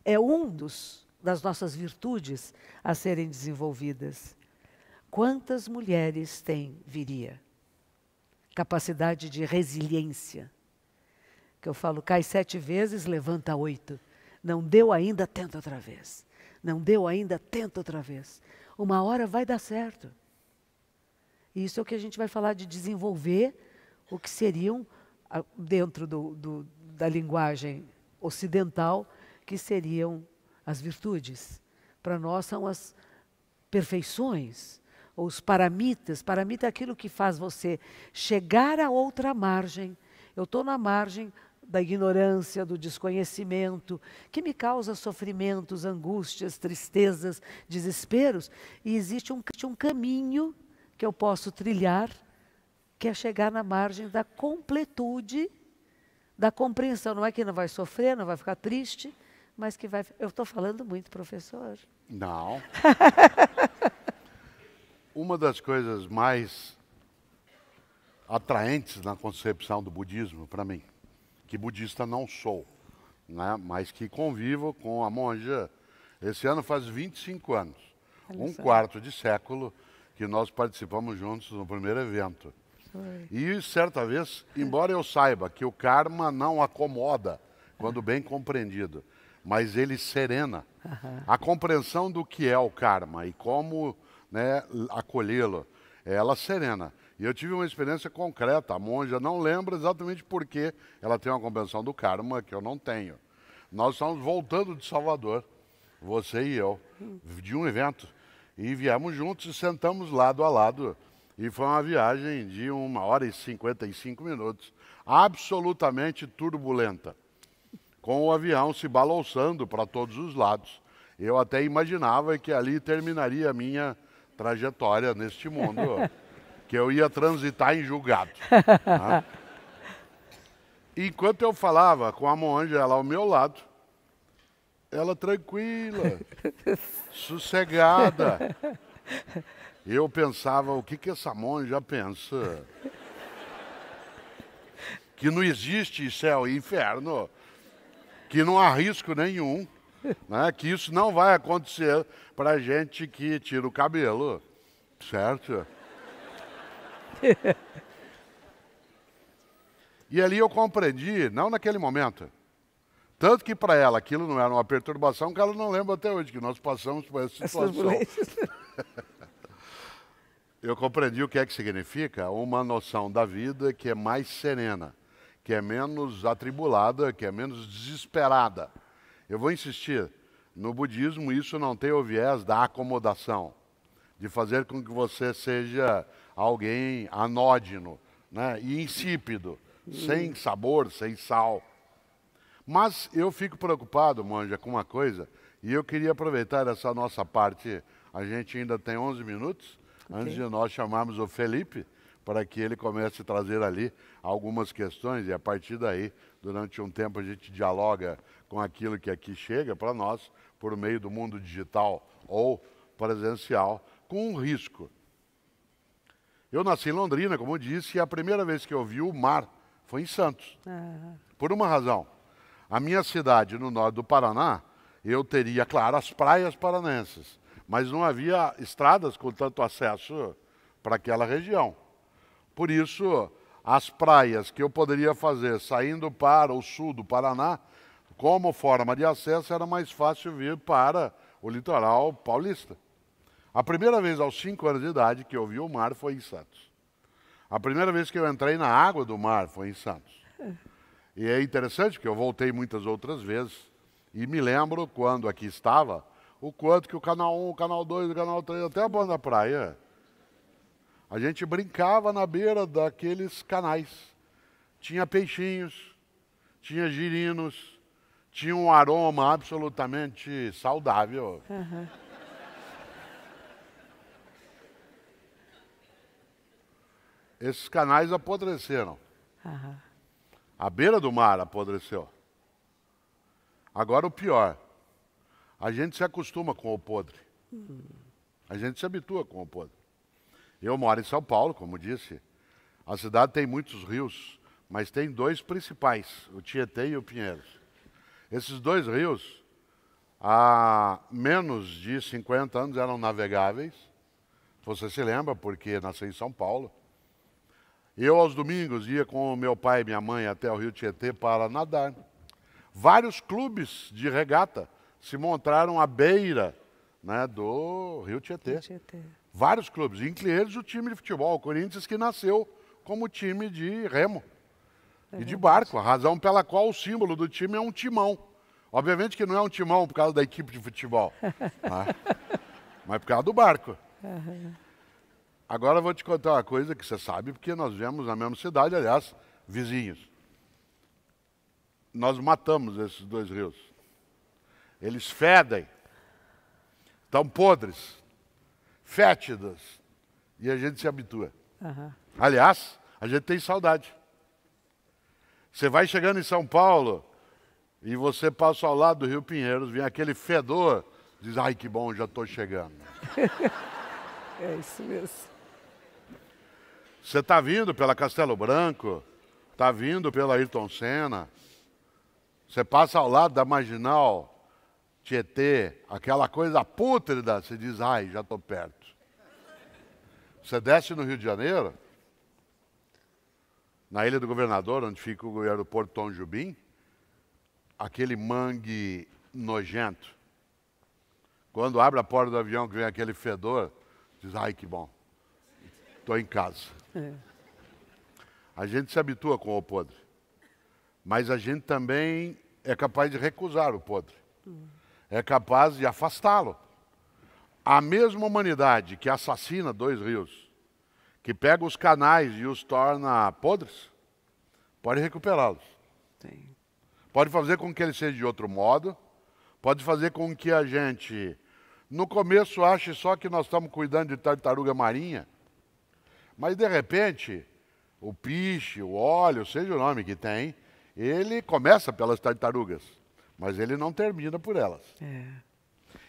É um dos das nossas virtudes a serem desenvolvidas. Quantas mulheres têm, viria? Capacidade de resiliência. Que eu falo, cai sete vezes, levanta oito. Não deu ainda, tenta outra vez. Não deu ainda, tenta outra vez. Uma hora vai dar certo. E isso é o que a gente vai falar de desenvolver o que seriam, dentro do, do, da linguagem ocidental, que seriam as virtudes. Para nós são as perfeições ou os paramitas. Paramita é aquilo que faz você chegar a outra margem. Eu estou na margem da ignorância, do desconhecimento, que me causa sofrimentos, angústias, tristezas, desesperos. E existe um, um caminho que eu posso trilhar, que é chegar na margem da completude, da compreensão. Não é que não vai sofrer, não vai ficar triste, mas que vai. Eu estou falando muito, professor. Não. Uma das coisas mais atraentes na concepção do budismo, para mim, que budista não sou, né? mas que convivo com a monja. Esse ano faz 25 anos, Olha um só. quarto de século que nós participamos juntos no primeiro evento. Foi. E certa vez, embora eu saiba que o karma não acomoda quando bem compreendido, mas ele serena. A compreensão do que é o karma e como né, acolhê-lo. É ela serena. E eu tive uma experiência concreta. A monja não lembra exatamente por que ela tem uma compreensão do karma que eu não tenho. Nós estamos voltando de Salvador, você e eu, de um evento. E viemos juntos e sentamos lado a lado. E foi uma viagem de uma hora e 55 minutos, absolutamente turbulenta, com o avião se balançando para todos os lados. Eu até imaginava que ali terminaria a minha trajetória neste mundo, que eu ia transitar em julgado. Tá? Enquanto eu falava com a monja, ela ao meu lado, ela tranquila, sossegada. Eu pensava, o que, que essa monja pensa? Que não existe céu e inferno, que não há risco nenhum né? que isso não vai acontecer para gente que tira o cabelo, certo? e ali eu compreendi, não naquele momento, tanto que para ela aquilo não era uma perturbação, que ela não lembra até hoje que nós passamos por essa situação. eu compreendi o que é que significa uma noção da vida que é mais serena, que é menos atribulada, que é menos desesperada. Eu vou insistir, no budismo isso não tem o viés da acomodação, de fazer com que você seja alguém anódino né, e insípido, sem sabor, sem sal. Mas eu fico preocupado, Monja, com uma coisa, e eu queria aproveitar essa nossa parte, a gente ainda tem 11 minutos, okay. antes de nós chamarmos o Felipe, para que ele comece a trazer ali algumas questões, e a partir daí, durante um tempo, a gente dialoga com aquilo que aqui chega para nós, por meio do mundo digital ou presencial, com um risco. Eu nasci em Londrina, como eu disse, e a primeira vez que eu vi o mar foi em Santos. Por uma razão. A minha cidade, no norte do Paraná, eu teria, claro, as praias paranenses, mas não havia estradas com tanto acesso para aquela região. Por isso, as praias que eu poderia fazer saindo para o sul do Paraná como forma de acesso, era mais fácil vir para o litoral paulista. A primeira vez aos 5 anos de idade que eu vi o mar foi em Santos. A primeira vez que eu entrei na água do mar foi em Santos. E é interessante porque eu voltei muitas outras vezes e me lembro quando aqui estava o quanto que o canal 1, o canal 2, o canal 3, até a banda praia, a gente brincava na beira daqueles canais. Tinha peixinhos, tinha girinos, tinha um aroma absolutamente saudável. Uhum. Esses canais apodreceram. Uhum. A beira do mar apodreceu. Agora o pior. A gente se acostuma com o podre. Hum. A gente se habitua com o podre. Eu moro em São Paulo, como disse. A cidade tem muitos rios, mas tem dois principais, o Tietê e o Pinheiros. Esses dois rios, há menos de 50 anos, eram navegáveis. Você se lembra, porque nasci em São Paulo. Eu, aos domingos, ia com meu pai e minha mãe até o rio Tietê para nadar. Vários clubes de regata se montaram à beira né, do Rio Tietê. Rio Tietê. Vários clubes, entre eles o time de futebol, o Corinthians, que nasceu como time de remo. É e de barco, a razão pela qual o símbolo do time é um timão. Obviamente que não é um timão por causa da equipe de futebol, né? mas por causa do barco. Agora eu vou te contar uma coisa que você sabe, porque nós vivemos na mesma cidade, aliás, vizinhos. Nós matamos esses dois rios. Eles fedem, estão podres, fétidas, e a gente se habitua. Uhum. Aliás, a gente tem saudade. Você vai chegando em São Paulo e você passa ao lado do Rio Pinheiros, vem aquele fedor, diz, ai que bom, já estou chegando. é isso mesmo. Você está vindo pela Castelo Branco, está vindo pela Ayrton Senna, você passa ao lado da Marginal Tietê, aquela coisa pútrida, você diz, ai, já estou perto. Você desce no Rio de Janeiro, na Ilha do Governador, onde fica o aeroporto Tom Jubim, aquele mangue nojento. Quando abre a porta do avião que vem aquele fedor, diz, ai que bom, estou em casa. É. A gente se habitua com o podre, mas a gente também é capaz de recusar o podre, hum. é capaz de afastá-lo. A mesma humanidade que assassina dois rios, que pega os canais e os torna podres, pode recuperá-los. Pode fazer com que ele seja de outro modo, pode fazer com que a gente, no começo, ache só que nós estamos cuidando de tartaruga marinha, mas de repente, o piche, o óleo, seja o nome que tem, ele começa pelas tartarugas, mas ele não termina por elas. É.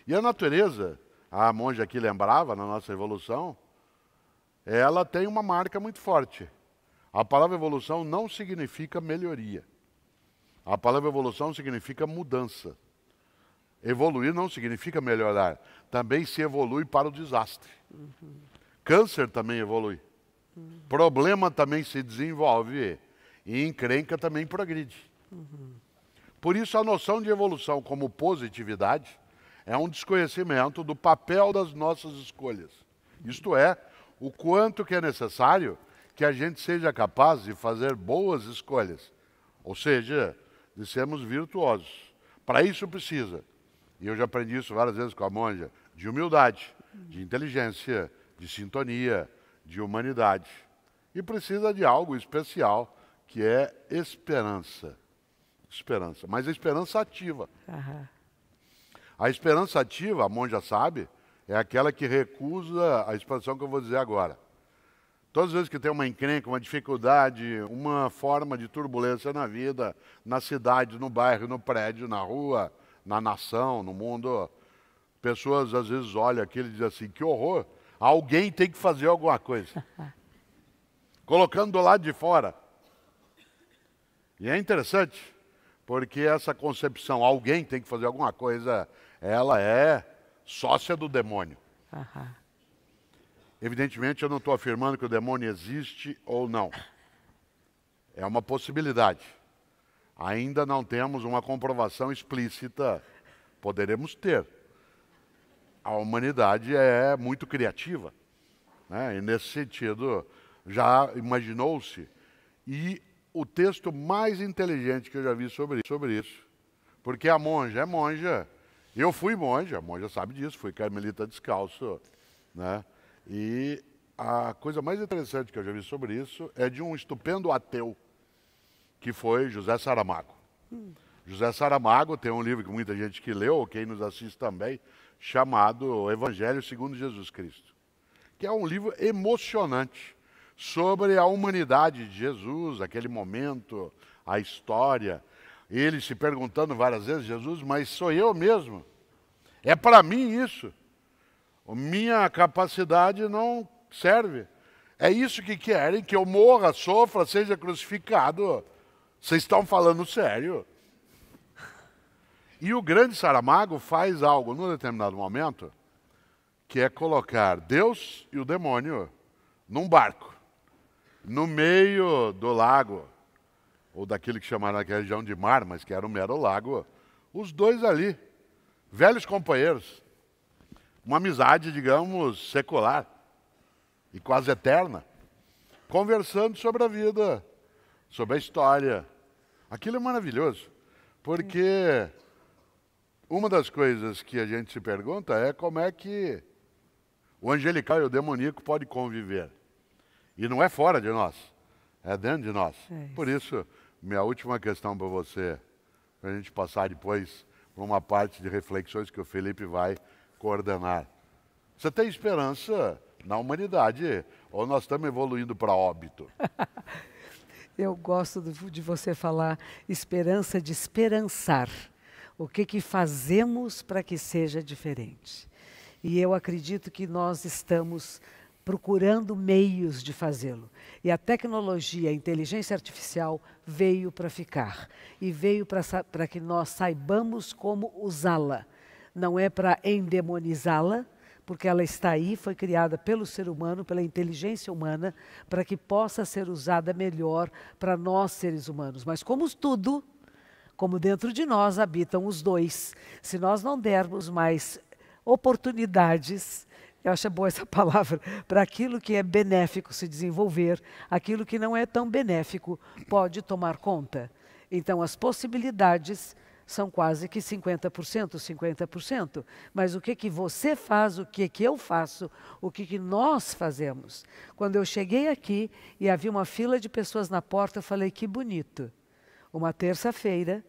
E a natureza, a monja aqui lembrava na nossa evolução, ela tem uma marca muito forte. A palavra evolução não significa melhoria. A palavra evolução significa mudança. Evoluir não significa melhorar. Também se evolui para o desastre. Uhum. Câncer também evolui. Uhum. Problema também se desenvolve. E encrenca também progride. Uhum. Por isso, a noção de evolução como positividade é um desconhecimento do papel das nossas escolhas. Isto é, o quanto que é necessário que a gente seja capaz de fazer boas escolhas, ou seja, de sermos virtuosos. Para isso precisa, e eu já aprendi isso várias vezes com a monja, de humildade, de inteligência, de sintonia, de humanidade. E precisa de algo especial, que é esperança. Esperança, mas a esperança ativa. Uhum. A esperança ativa, a monja sabe, é aquela que recusa a expansão que eu vou dizer agora. Todas as vezes que tem uma encrenca, uma dificuldade, uma forma de turbulência na vida, na cidade, no bairro, no prédio, na rua, na nação, no mundo, pessoas às vezes olham aquilo e dizem assim: que horror, alguém tem que fazer alguma coisa. Colocando do lado de fora. E é interessante, porque essa concepção, alguém tem que fazer alguma coisa, ela é Sócia do demônio. Uhum. Evidentemente, eu não estou afirmando que o demônio existe ou não. É uma possibilidade. Ainda não temos uma comprovação explícita. Poderemos ter. A humanidade é muito criativa. Né? E nesse sentido, já imaginou-se. E o texto mais inteligente que eu já vi sobre, sobre isso, porque a monja é monja, eu fui monge, a monja sabe disso, fui carmelita descalço, né? E a coisa mais interessante que eu já vi sobre isso é de um estupendo ateu, que foi José Saramago. Hum. José Saramago tem um livro que muita gente que leu, ou quem nos assiste também, chamado Evangelho segundo Jesus Cristo, que é um livro emocionante sobre a humanidade de Jesus, aquele momento, a história ele se perguntando várias vezes, Jesus, mas sou eu mesmo? É para mim isso? Minha capacidade não serve. É isso que querem, que eu morra, sofra, seja crucificado. Vocês estão falando sério? E o grande Saramago faz algo num determinado momento, que é colocar Deus e o demônio num barco, no meio do lago, ou daquele que chamaram naquela região de mar, mas que era um mero lago, os dois ali, velhos companheiros, uma amizade, digamos, secular e quase eterna, conversando sobre a vida, sobre a história. Aquilo é maravilhoso, porque uma das coisas que a gente se pergunta é como é que o angelical e o demoníaco podem conviver. E não é fora de nós, é dentro de nós. É isso. Por isso, minha última questão para você, para a gente passar depois para uma parte de reflexões que o Felipe vai coordenar. Você tem esperança na humanidade ou nós estamos evoluindo para óbito? Eu gosto de você falar esperança de esperançar. O que, que fazemos para que seja diferente? E eu acredito que nós estamos procurando meios de fazê-lo. E a tecnologia, a inteligência artificial veio para ficar e veio para que nós saibamos como usá-la. Não é para endemonizá-la, porque ela está aí, foi criada pelo ser humano, pela inteligência humana, para que possa ser usada melhor para nós seres humanos. Mas como tudo, como dentro de nós habitam os dois, se nós não dermos mais oportunidades eu acho boa essa palavra, para aquilo que é benéfico se desenvolver, aquilo que não é tão benéfico pode tomar conta. Então, as possibilidades são quase que 50%, 50%. Mas o que, que você faz, o que, que eu faço, o que, que nós fazemos? Quando eu cheguei aqui e havia uma fila de pessoas na porta, eu falei: que bonito. Uma terça-feira,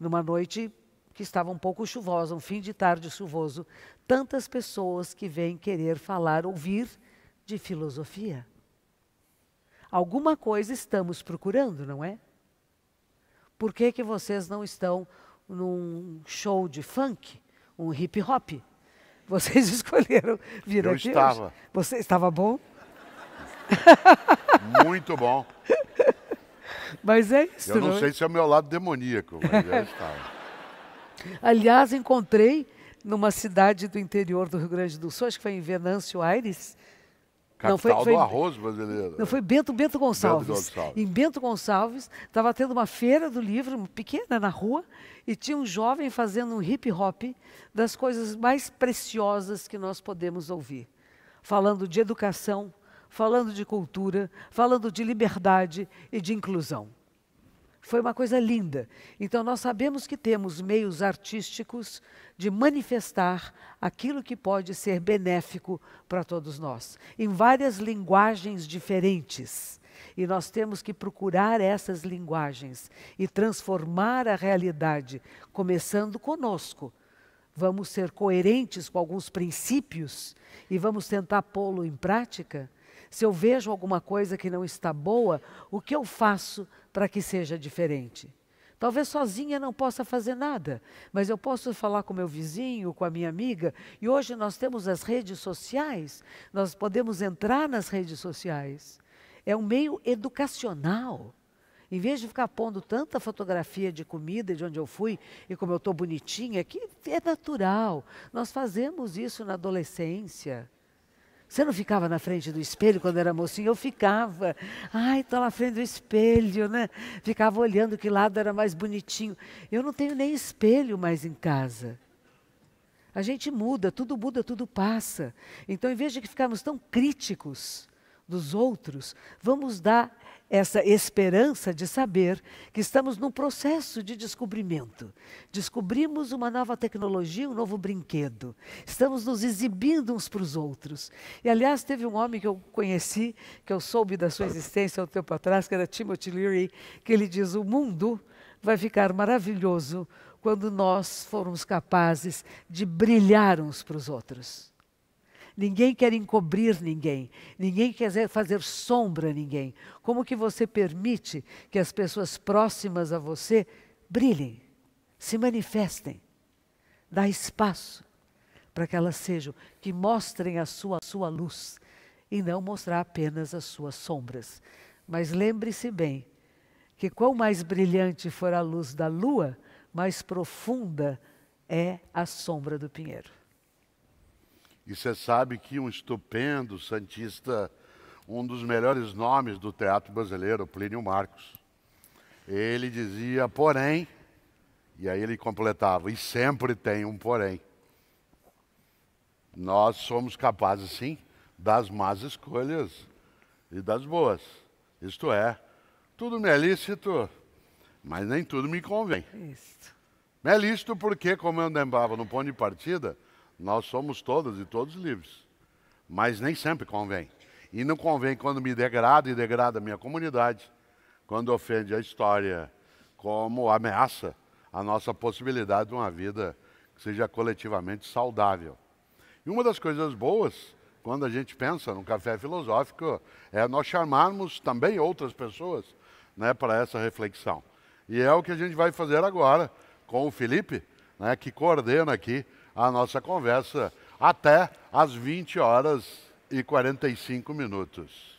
numa noite que estava um pouco chuvosa, um fim de tarde chuvoso, tantas pessoas que vêm querer falar, ouvir de filosofia. Alguma coisa estamos procurando, não é? Por que, que vocês não estão num show de funk, um hip hop? Vocês escolheram vir Eu aqui. Eu estava. Hoje. Você estava bom? Muito bom. Mas é isso. Eu não, não é? sei é? se é o meu lado demoníaco, mas eu estava. Aliás, encontrei numa cidade do interior do Rio Grande do Sul, acho que foi em Venâncio Aires. Capital não foi, foi, do arroz brasileiro. Não, foi Bento, Bento Gonçalves. Bento Gonçalves. Em Bento Gonçalves, estava tendo uma feira do livro, pequena, na rua, e tinha um jovem fazendo um hip hop das coisas mais preciosas que nós podemos ouvir. Falando de educação, falando de cultura, falando de liberdade e de inclusão. Foi uma coisa linda. Então, nós sabemos que temos meios artísticos de manifestar aquilo que pode ser benéfico para todos nós, em várias linguagens diferentes. E nós temos que procurar essas linguagens e transformar a realidade, começando conosco. Vamos ser coerentes com alguns princípios e vamos tentar pô-lo em prática se eu vejo alguma coisa que não está boa, o que eu faço para que seja diferente? Talvez sozinha não possa fazer nada, mas eu posso falar com meu vizinho, com a minha amiga, e hoje nós temos as redes sociais, nós podemos entrar nas redes sociais. É um meio educacional. Em vez de ficar pondo tanta fotografia de comida, de onde eu fui e como eu estou bonitinha, que é natural. Nós fazemos isso na adolescência. Você não ficava na frente do espelho quando era mocinho? Eu ficava. Ai, tá na frente do espelho, né? Ficava olhando que lado era mais bonitinho. Eu não tenho nem espelho mais em casa. A gente muda, tudo muda, tudo passa. Então, em vez de ficarmos tão críticos dos outros, vamos dar essa esperança de saber que estamos num processo de descobrimento. Descobrimos uma nova tecnologia, um novo brinquedo. Estamos nos exibindo uns para os outros. E, aliás, teve um homem que eu conheci, que eu soube da sua existência há um tempo atrás, que era Timothy Leary, que ele diz: O mundo vai ficar maravilhoso quando nós formos capazes de brilhar uns para os outros. Ninguém quer encobrir ninguém. Ninguém quer fazer sombra a ninguém. Como que você permite que as pessoas próximas a você brilhem, se manifestem? Dá espaço para que elas sejam, que mostrem a sua, a sua luz e não mostrar apenas as suas sombras. Mas lembre-se bem que quanto mais brilhante for a luz da lua, mais profunda é a sombra do pinheiro. E você sabe que um estupendo santista, um dos melhores nomes do teatro brasileiro, Plínio Marcos, ele dizia, porém, e aí ele completava, e sempre tem um porém. Nós somos capazes, sim, das más escolhas e das boas. Isto é, tudo me é lícito, mas nem tudo me convém. Isso. Me é lícito porque, como eu lembrava no ponto de partida, nós somos todas e todos livres. Mas nem sempre convém. E não convém quando me degrada e degrada a minha comunidade, quando ofende a história, como ameaça a nossa possibilidade de uma vida que seja coletivamente saudável. E uma das coisas boas, quando a gente pensa no café filosófico, é nós chamarmos também outras pessoas né, para essa reflexão. E é o que a gente vai fazer agora com o Felipe, né, que coordena aqui a nossa conversa até às 20 horas e 45 minutos.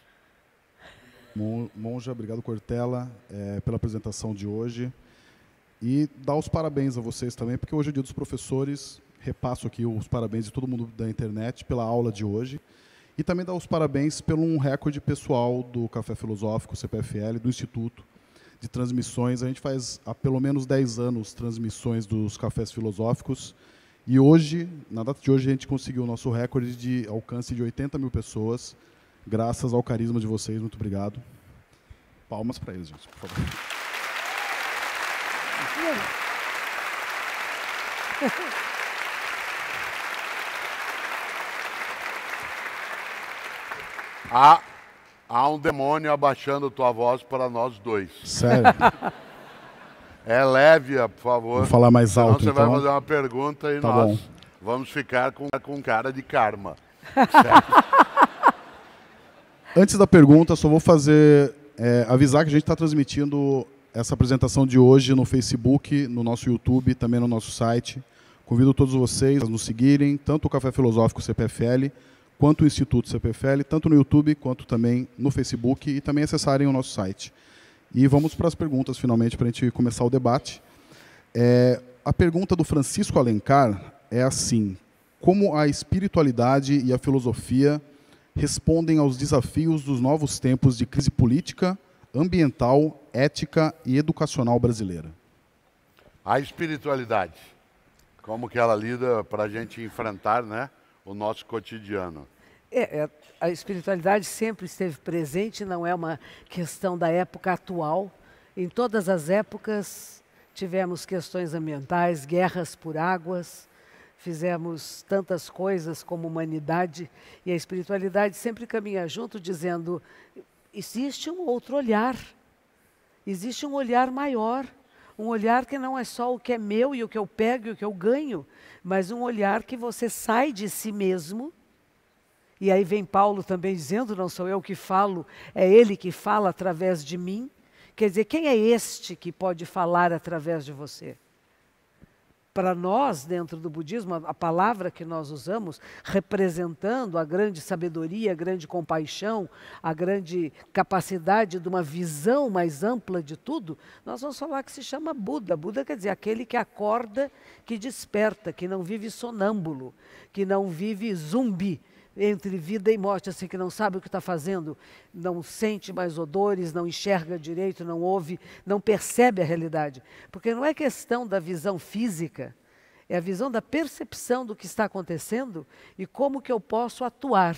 Monja, obrigado Cortella é, pela apresentação de hoje e dar os parabéns a vocês também, porque hoje é dia dos professores. Repasso aqui os parabéns de todo mundo da internet pela aula de hoje. E também dar os parabéns pelo um recorde pessoal do Café Filosófico, CPFL, do Instituto de Transmissões. A gente faz há pelo menos 10 anos transmissões dos cafés filosóficos. E hoje, na data de hoje, a gente conseguiu o nosso recorde de alcance de 80 mil pessoas, graças ao carisma de vocês. Muito obrigado. Palmas para eles, gente, por favor. Há, há um demônio abaixando tua voz para nós dois. Sério. É leve, por favor. Vou falar mais alto, então. você vai então. fazer uma pergunta e tá nós bom. vamos ficar com, com cara de karma. Antes da pergunta, só vou fazer é, avisar que a gente está transmitindo essa apresentação de hoje no Facebook, no nosso YouTube, também no nosso site. Convido todos vocês a nos seguirem, tanto o Café Filosófico CPFL, quanto o Instituto CPFL, tanto no YouTube quanto também no Facebook e também acessarem o nosso site. E vamos para as perguntas, finalmente, para a gente começar o debate. É, a pergunta do Francisco Alencar é assim: como a espiritualidade e a filosofia respondem aos desafios dos novos tempos de crise política, ambiental, ética e educacional brasileira? A espiritualidade, como que ela lida para a gente enfrentar né, o nosso cotidiano? É, é, a espiritualidade sempre esteve presente, não é uma questão da época atual. Em todas as épocas tivemos questões ambientais, guerras por águas, fizemos tantas coisas como humanidade e a espiritualidade sempre caminha junto dizendo existe um outro olhar. Existe um olhar maior, um olhar que não é só o que é meu e o que eu pego e o que eu ganho, mas um olhar que você sai de si mesmo e aí vem Paulo também dizendo: Não sou eu que falo, é ele que fala através de mim. Quer dizer, quem é este que pode falar através de você? Para nós, dentro do budismo, a palavra que nós usamos, representando a grande sabedoria, a grande compaixão, a grande capacidade de uma visão mais ampla de tudo, nós vamos falar que se chama Buda. Buda quer dizer aquele que acorda, que desperta, que não vive sonâmbulo, que não vive zumbi, entre vida e morte, assim, que não sabe o que está fazendo, não sente mais odores, não enxerga direito, não ouve, não percebe a realidade. Porque não é questão da visão física, é a visão da percepção do que está acontecendo e como que eu posso atuar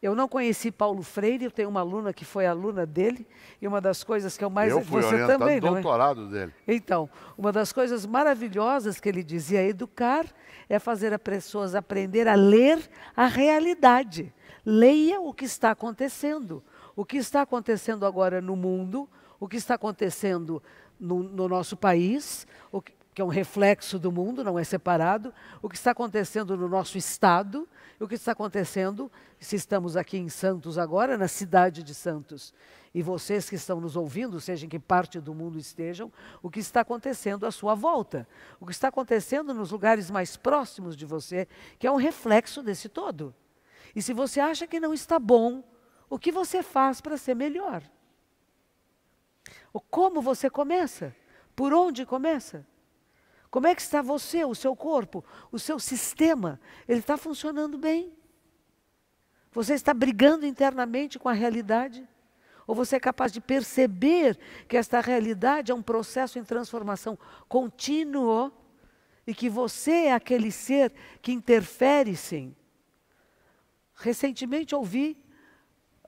eu não conheci Paulo Freire, eu tenho uma aluna que foi aluna dele, e uma das coisas que eu mais... Eu fui Você também, não doutorado não é? dele. Então, uma das coisas maravilhosas que ele dizia, educar é fazer as pessoas aprender a ler a realidade. Leia o que está acontecendo. O que está acontecendo agora no mundo, o que está acontecendo no, no nosso país, o que, que é um reflexo do mundo, não é separado, o que está acontecendo no nosso Estado, o que está acontecendo, se estamos aqui em Santos agora, na cidade de Santos, e vocês que estão nos ouvindo, seja em que parte do mundo estejam, o que está acontecendo à sua volta, o que está acontecendo nos lugares mais próximos de você, que é um reflexo desse todo. E se você acha que não está bom, o que você faz para ser melhor? O como você começa? Por onde começa? Como é que está você, o seu corpo, o seu sistema? Ele está funcionando bem? Você está brigando internamente com a realidade? Ou você é capaz de perceber que esta realidade é um processo em transformação contínuo e que você é aquele ser que interfere sim? Recentemente ouvi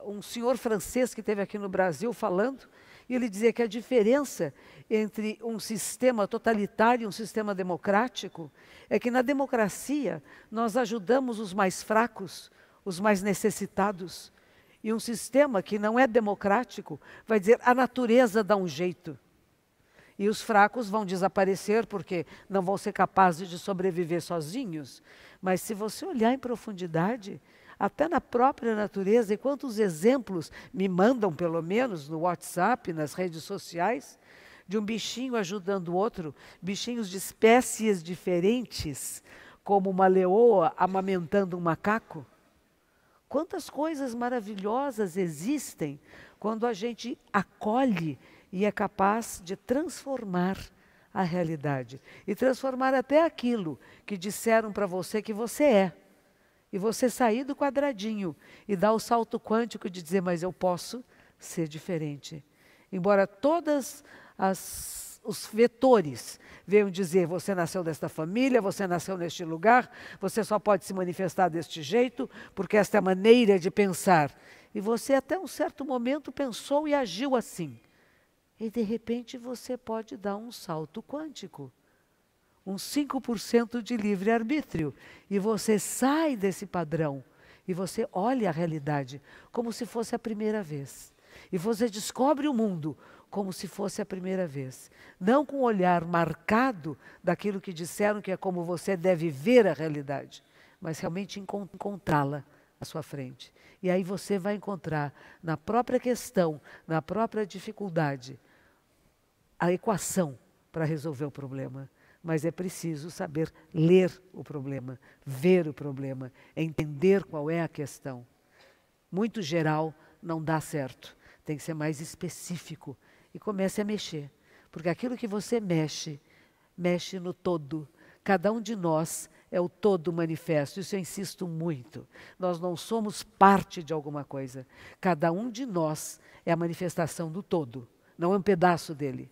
um senhor francês que esteve aqui no Brasil falando, e ele dizia que a diferença entre um sistema totalitário e um sistema democrático é que na democracia nós ajudamos os mais fracos, os mais necessitados. E um sistema que não é democrático vai dizer a natureza dá um jeito. E os fracos vão desaparecer porque não vão ser capazes de sobreviver sozinhos. Mas se você olhar em profundidade, até na própria natureza, e quantos exemplos me mandam, pelo menos, no WhatsApp, nas redes sociais, de um bichinho ajudando o outro, bichinhos de espécies diferentes, como uma leoa amamentando um macaco. Quantas coisas maravilhosas existem quando a gente acolhe e é capaz de transformar a realidade e transformar até aquilo que disseram para você que você é. E você sair do quadradinho e dar o salto quântico de dizer, mas eu posso ser diferente. Embora todas as, os vetores. Veio dizer: você nasceu desta família, você nasceu neste lugar, você só pode se manifestar deste jeito, porque esta é a maneira de pensar. E você, até um certo momento, pensou e agiu assim. E, de repente, você pode dar um salto quântico uns 5% de livre-arbítrio. E você sai desse padrão e você olha a realidade como se fosse a primeira vez. E você descobre o mundo como se fosse a primeira vez. Não com o um olhar marcado daquilo que disseram que é como você deve ver a realidade, mas realmente encontrá-la à sua frente. E aí você vai encontrar na própria questão, na própria dificuldade, a equação para resolver o problema. Mas é preciso saber ler o problema, ver o problema, entender qual é a questão. Muito geral não dá certo, tem que ser mais específico e comece a mexer. Porque aquilo que você mexe, mexe no todo. Cada um de nós é o todo manifesto. Isso eu insisto muito. Nós não somos parte de alguma coisa. Cada um de nós é a manifestação do todo, não é um pedaço dele.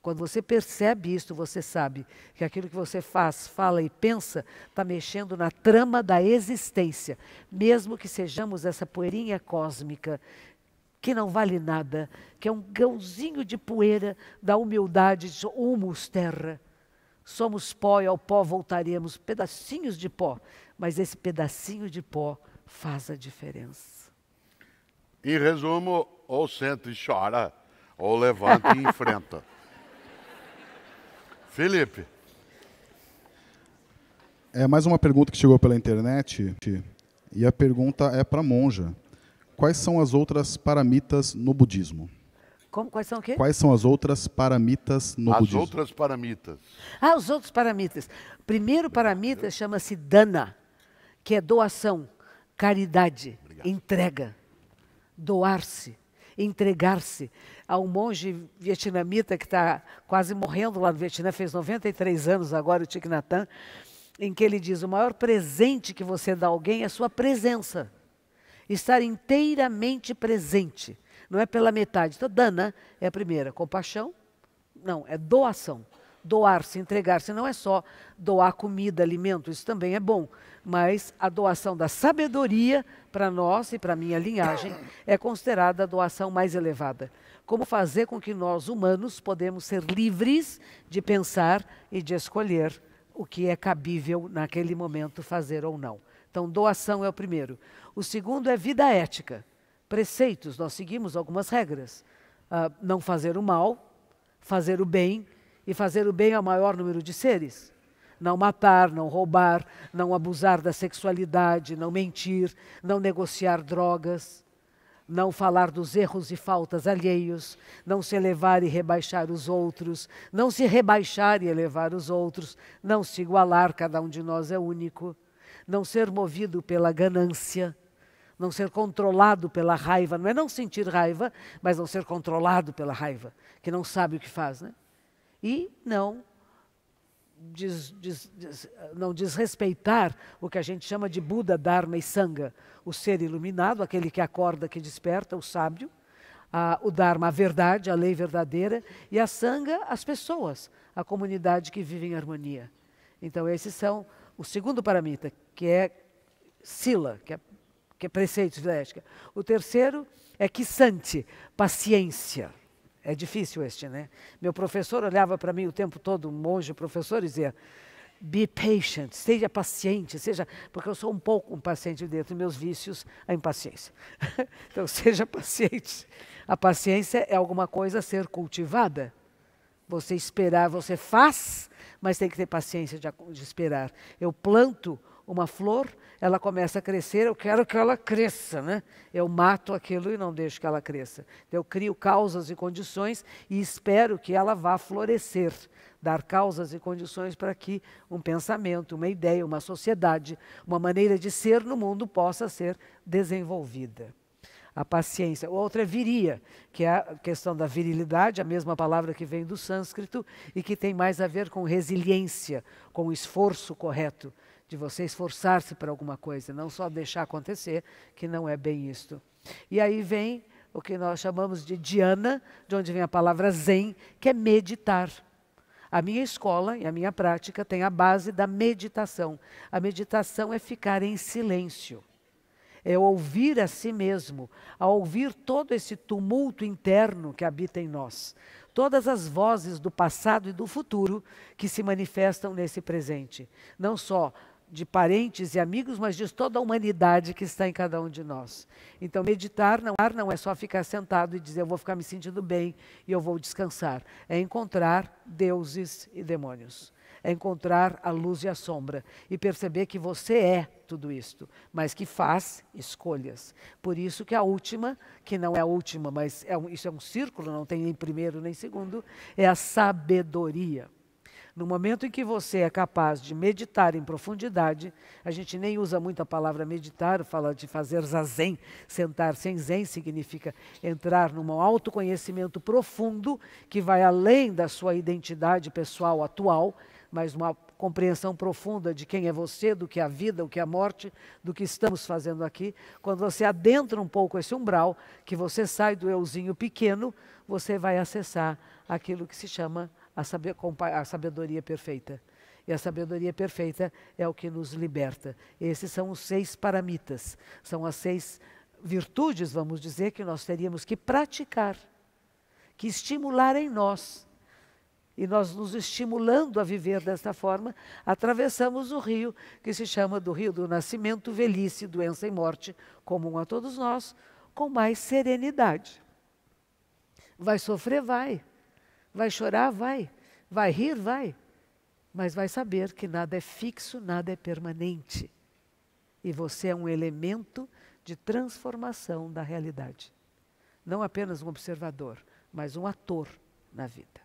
Quando você percebe isso, você sabe que aquilo que você faz, fala e pensa está mexendo na trama da existência, mesmo que sejamos essa poeirinha cósmica que não vale nada, que é um grãozinho de poeira da humildade, humus terra. Somos pó e ao pó voltaremos, pedacinhos de pó, mas esse pedacinho de pó faz a diferença. Em resumo, ou senta e chora, ou levanta e enfrenta. Felipe. É mais uma pergunta que chegou pela internet, e a pergunta é para a monja quais são as outras paramitas no budismo? Como, quais são o quê? Quais são as outras paramitas no as budismo? As outras paramitas. Ah, os outros paramitas. Primeiro paramita chama-se dana, que é doação, caridade, Obrigado. entrega, doar-se, entregar-se. Há um monge vietnamita que está quase morrendo lá no Vietnã, fez 93 anos agora, o Thich Nhat Hanh, em que ele diz, o maior presente que você dá a alguém é a sua presença estar inteiramente presente. Não é pela metade. Então, dana é a primeira, compaixão. Não, é doação. Doar-se, entregar-se, não é só doar comida, alimento, isso também é bom. Mas a doação da sabedoria para nós e para a minha linhagem é considerada a doação mais elevada. Como fazer com que nós, humanos, podemos ser livres de pensar e de escolher o que é cabível naquele momento fazer ou não. Então, doação é o primeiro. O segundo é vida ética, preceitos. Nós seguimos algumas regras. Uh, não fazer o mal, fazer o bem, e fazer o bem ao maior número de seres. Não matar, não roubar, não abusar da sexualidade, não mentir, não negociar drogas, não falar dos erros e faltas alheios, não se elevar e rebaixar os outros, não se rebaixar e elevar os outros, não se igualar, cada um de nós é único, não ser movido pela ganância não ser controlado pela raiva, não é não sentir raiva, mas não ser controlado pela raiva, que não sabe o que faz, né? E não des, des, des, não desrespeitar o que a gente chama de Buda, Dharma e Sangha, o ser iluminado, aquele que acorda, que desperta, o sábio, a, o Dharma, a verdade, a lei verdadeira, e a Sangha, as pessoas, a comunidade que vive em harmonia. Então, esses são o segundo paramita, que é Sila, que é que é preceitos da ética. O terceiro é que sante, paciência. É difícil este, né? Meu professor olhava para mim o tempo todo, um monge professor, e dizia: be patient, seja paciente, seja, porque eu sou um pouco um paciente dentro dos meus vícios, a impaciência. então, seja paciente. A paciência é alguma coisa a ser cultivada. Você esperar, você faz, mas tem que ter paciência de, de esperar. Eu planto uma flor, ela começa a crescer, eu quero que ela cresça, né? Eu mato aquilo e não deixo que ela cresça. Eu crio causas e condições e espero que ela vá florescer, dar causas e condições para que um pensamento, uma ideia, uma sociedade, uma maneira de ser no mundo possa ser desenvolvida. A paciência. Outra é viria, que é a questão da virilidade, a mesma palavra que vem do sânscrito e que tem mais a ver com resiliência, com o esforço correto, de você esforçar-se para alguma coisa, não só deixar acontecer, que não é bem isto. E aí vem o que nós chamamos de Diana, de onde vem a palavra Zen, que é meditar. A minha escola e a minha prática tem a base da meditação. A meditação é ficar em silêncio é ouvir a si mesmo, a ouvir todo esse tumulto interno que habita em nós, todas as vozes do passado e do futuro que se manifestam nesse presente, não só de parentes e amigos, mas diz toda a humanidade que está em cada um de nós. Então, meditar não, não é só ficar sentado e dizer eu vou ficar me sentindo bem e eu vou descansar. É encontrar deuses e demônios. É encontrar a luz e a sombra e perceber que você é tudo isto, mas que faz escolhas. Por isso que a última, que não é a última, mas é um, isso é um círculo, não tem nem primeiro nem segundo, é a sabedoria. No momento em que você é capaz de meditar em profundidade, a gente nem usa muito a palavra meditar, fala de fazer zazen, sentar-se em zen significa entrar num autoconhecimento profundo que vai além da sua identidade pessoal atual, mas uma compreensão profunda de quem é você, do que é a vida, o que é a morte, do que estamos fazendo aqui. Quando você adentra um pouco esse umbral, que você sai do euzinho pequeno, você vai acessar aquilo que se chama a sabedoria perfeita. E a sabedoria perfeita é o que nos liberta. Esses são os seis paramitas, são as seis virtudes, vamos dizer, que nós teríamos que praticar, que estimular em nós. E nós nos estimulando a viver desta forma, atravessamos o rio que se chama do rio do nascimento, velhice, doença e morte, comum a todos nós, com mais serenidade. Vai sofrer, vai. Vai chorar? Vai. Vai rir? Vai. Mas vai saber que nada é fixo, nada é permanente. E você é um elemento de transformação da realidade. Não apenas um observador, mas um ator na vida.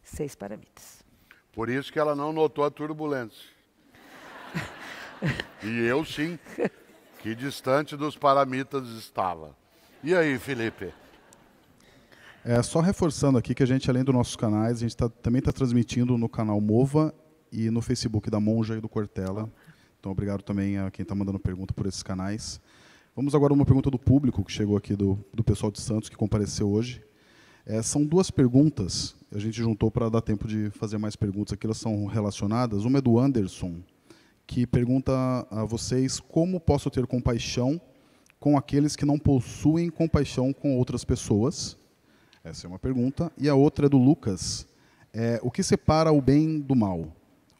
Seis paramitas. Por isso que ela não notou a turbulência. e eu sim, que distante dos paramitas estava. E aí, Felipe? É, só reforçando aqui que a gente, além dos nossos canais, a gente tá, também está transmitindo no canal Mova e no Facebook da Monja e do Cortella. Então, obrigado também a quem está mandando pergunta por esses canais. Vamos agora uma pergunta do público, que chegou aqui do, do pessoal de Santos, que compareceu hoje. É, são duas perguntas, a gente juntou para dar tempo de fazer mais perguntas aqui, elas são relacionadas. Uma é do Anderson, que pergunta a vocês como posso ter compaixão com aqueles que não possuem compaixão com outras pessoas essa é uma pergunta. E a outra é do Lucas. É, o que separa o bem do mal?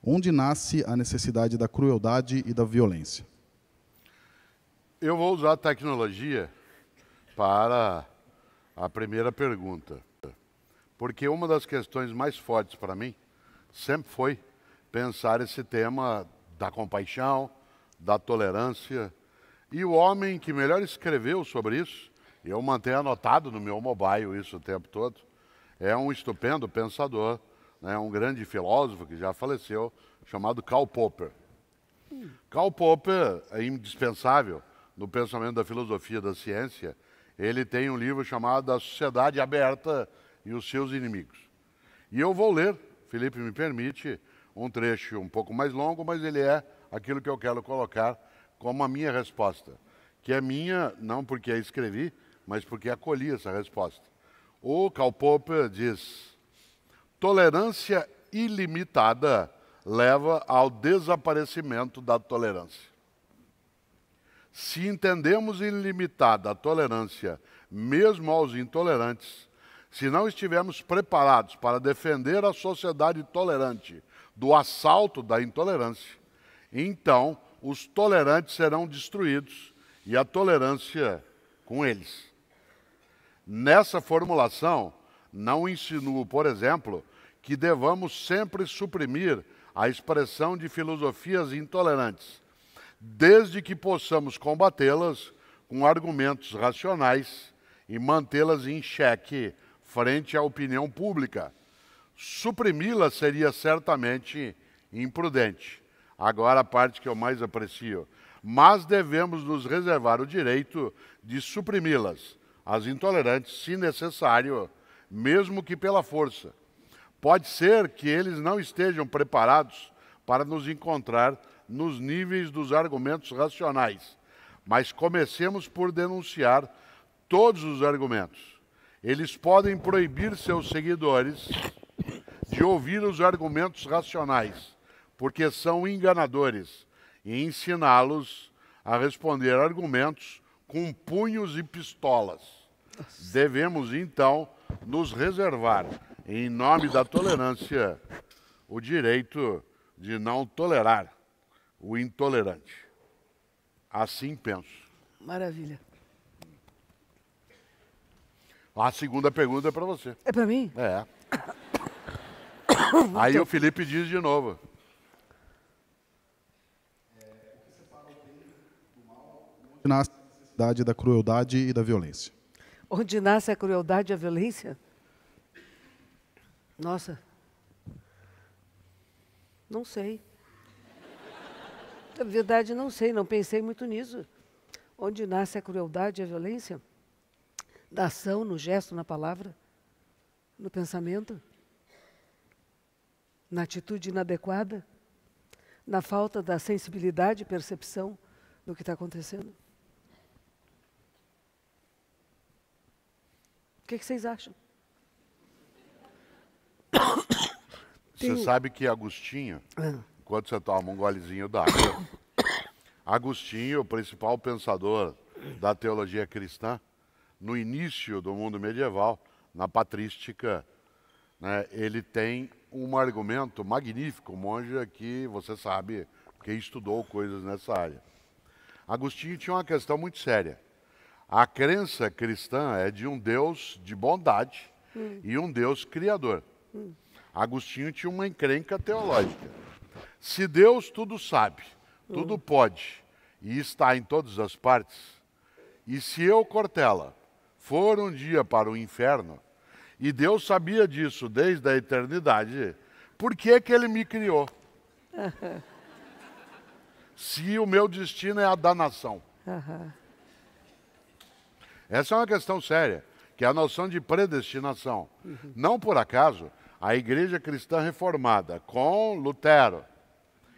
Onde nasce a necessidade da crueldade e da violência? Eu vou usar a tecnologia para a primeira pergunta. Porque uma das questões mais fortes para mim sempre foi pensar esse tema da compaixão, da tolerância. E o homem que melhor escreveu sobre isso eu mantenho anotado no meu mobile isso o tempo todo. É um estupendo pensador, né, um grande filósofo que já faleceu, chamado Karl Popper. Karl Popper é indispensável no pensamento da filosofia da ciência. Ele tem um livro chamado A Sociedade Aberta e os Seus Inimigos. E eu vou ler, Felipe me permite, um trecho um pouco mais longo, mas ele é aquilo que eu quero colocar como a minha resposta, que é minha não porque a escrevi, mas porque acolhi essa resposta. O Karl Popper diz: tolerância ilimitada leva ao desaparecimento da tolerância. Se entendemos ilimitada a tolerância, mesmo aos intolerantes, se não estivermos preparados para defender a sociedade tolerante do assalto da intolerância, então os tolerantes serão destruídos e a tolerância com eles. Nessa formulação, não insinuo, por exemplo, que devamos sempre suprimir a expressão de filosofias intolerantes, desde que possamos combatê-las com argumentos racionais e mantê-las em xeque frente à opinião pública. Suprimi-las seria certamente imprudente. Agora a parte que eu mais aprecio. Mas devemos nos reservar o direito de suprimi-las as intolerantes, se necessário, mesmo que pela força. Pode ser que eles não estejam preparados para nos encontrar nos níveis dos argumentos racionais, mas comecemos por denunciar todos os argumentos. Eles podem proibir seus seguidores de ouvir os argumentos racionais, porque são enganadores, e ensiná-los a responder argumentos com punhos e pistolas. Devemos, então, nos reservar, em nome da tolerância, o direito de não tolerar o intolerante. Assim penso. Maravilha. A segunda pergunta é para você. É para mim? É. Aí o Felipe diz de novo. É, o que separa o bem do mal? da crueldade e da violência. Onde nasce a crueldade e a violência? Nossa. Não sei. Na verdade, não sei, não pensei muito nisso. Onde nasce a crueldade e a violência? Da ação, no gesto, na palavra, no pensamento, na atitude inadequada, na falta da sensibilidade e percepção do que está acontecendo. O que, é que vocês acham? Você Tem... sabe que Agostinho, ah. enquanto você toma um golezinho d'água, Agostinho, o principal pensador da teologia cristã, no início do mundo medieval, na patrística, né, ele tem um argumento magnífico, monja, que você sabe, porque estudou coisas nessa área. Agostinho tinha uma questão muito séria. A crença cristã é de um Deus de bondade hum. e um Deus criador. Hum. Agostinho tinha uma encrenca teológica. Se Deus tudo sabe, tudo hum. pode e está em todas as partes, e se eu, Cortella, for um dia para o inferno, e Deus sabia disso desde a eternidade, por que, que ele me criou? Uh -huh. Se o meu destino é a danação. Uhum. -huh. Essa é uma questão séria, que é a noção de predestinação. Uhum. Não por acaso, a igreja cristã reformada, com Lutero,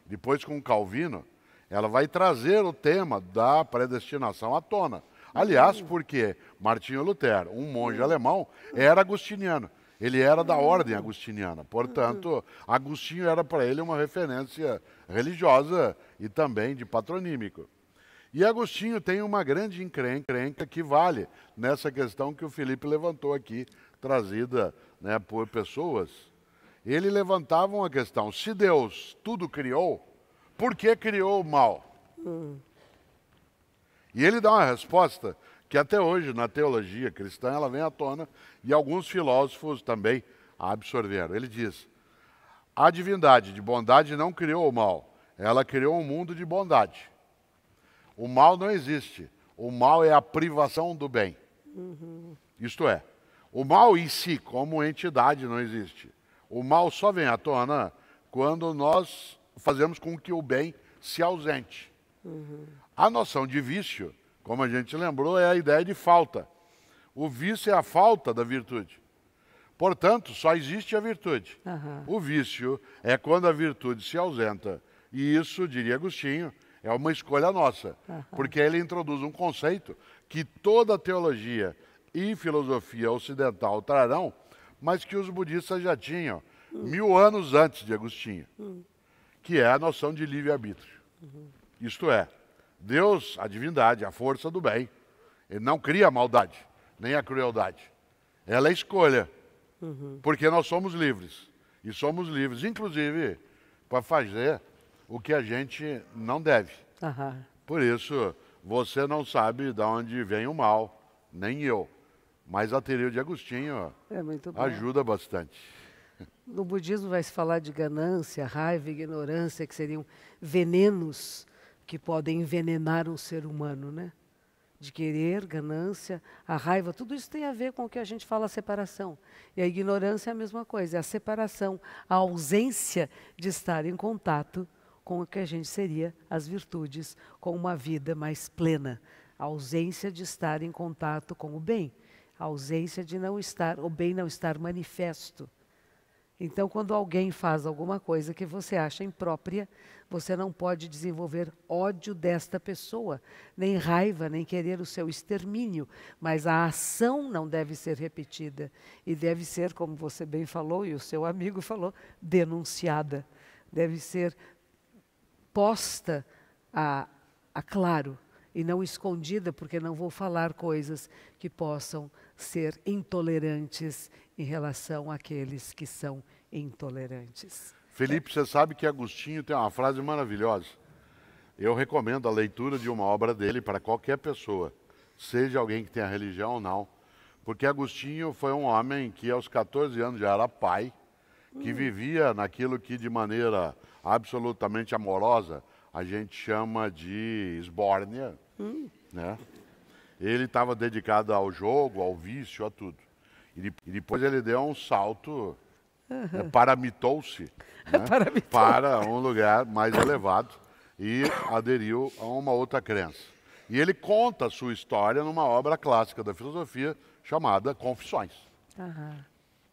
depois com Calvino, ela vai trazer o tema da predestinação à tona. Aliás, uhum. porque Martinho Lutero, um monge uhum. alemão, era agostiniano. Ele era da uhum. ordem agostiniana. Portanto, Agostinho era para ele uma referência religiosa e também de patronímico. E Agostinho tem uma grande encrenca que vale nessa questão que o Felipe levantou aqui, trazida né, por pessoas. Ele levantava uma questão: se Deus tudo criou, por que criou o mal? Hum. E ele dá uma resposta que até hoje na teologia cristã ela vem à tona e alguns filósofos também a absorveram. Ele diz: a divindade de bondade não criou o mal, ela criou um mundo de bondade. O mal não existe. O mal é a privação do bem. Uhum. Isto é, o mal em si, como entidade, não existe. O mal só vem à tona quando nós fazemos com que o bem se ausente. Uhum. A noção de vício, como a gente lembrou, é a ideia de falta. O vício é a falta da virtude. Portanto, só existe a virtude. Uhum. O vício é quando a virtude se ausenta. E isso, diria Agostinho, é uma escolha nossa, uhum. porque ele introduz um conceito que toda teologia e filosofia ocidental trarão, mas que os budistas já tinham uhum. mil anos antes de Agostinho, uhum. que é a noção de livre-arbítrio. Uhum. Isto é, Deus, a divindade, a força do bem, ele não cria a maldade, nem a crueldade. Ela é escolha, uhum. porque nós somos livres. E somos livres, inclusive, para fazer o que a gente não deve. Por isso, você não sabe de onde vem o mal, nem eu. Mas a teoria de Agostinho É muito ajuda bastante. No budismo vai se falar de ganância, raiva, ignorância, que seriam venenos que podem envenenar um ser humano, né? De querer, ganância, a raiva, tudo isso tem a ver com o que a gente fala separação. E a ignorância é a mesma coisa, é a separação, a ausência de estar em contato com o que a gente seria as virtudes, com uma vida mais plena. A ausência de estar em contato com o bem, a ausência de não estar, o bem não estar manifesto. Então, quando alguém faz alguma coisa que você acha imprópria, você não pode desenvolver ódio desta pessoa, nem raiva, nem querer o seu extermínio, mas a ação não deve ser repetida e deve ser, como você bem falou e o seu amigo falou, denunciada. Deve ser posta a, a claro e não escondida, porque não vou falar coisas que possam ser intolerantes em relação àqueles que são intolerantes. Felipe, você sabe que Agostinho tem uma frase maravilhosa. Eu recomendo a leitura de uma obra dele para qualquer pessoa, seja alguém que tenha religião ou não, porque Agostinho foi um homem que aos 14 anos já era pai, que hum. vivia naquilo que de maneira absolutamente amorosa, a gente chama de esbórnia. Hum. Né? Ele estava dedicado ao jogo, ao vício, a tudo. E, depois ele deu um salto, uhum. né, paramitou-se né, paramitou. para um lugar mais elevado e aderiu a uma outra crença. E ele conta a sua história numa obra clássica da filosofia chamada Confissões, uhum.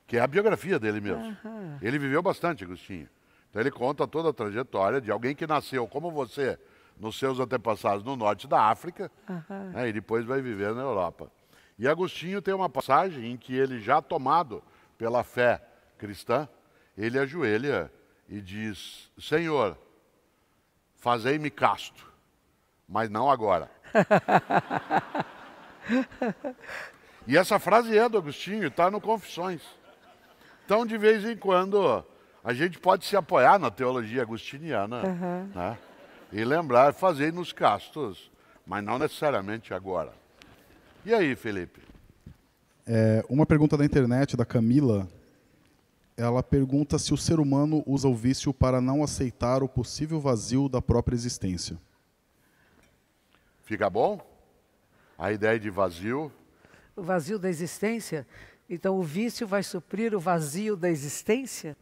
que é a biografia dele mesmo. Uhum. Ele viveu bastante, Agostinho. Então ele conta toda a trajetória de alguém que nasceu como você, nos seus antepassados no norte da África, uhum. né, e depois vai viver na Europa. E Agostinho tem uma passagem em que ele, já tomado pela fé cristã, ele ajoelha e diz: Senhor, fazei-me casto, mas não agora. e essa frase é do Agostinho, está no Confissões. Então, de vez em quando, a gente pode se apoiar na teologia agustiniana uhum. né? e lembrar, fazer nos castos, mas não necessariamente agora. E aí, Felipe? É, uma pergunta da internet, da Camila. Ela pergunta se o ser humano usa o vício para não aceitar o possível vazio da própria existência. Fica bom? A ideia de vazio? O vazio da existência? Então, o vício vai suprir o vazio da existência?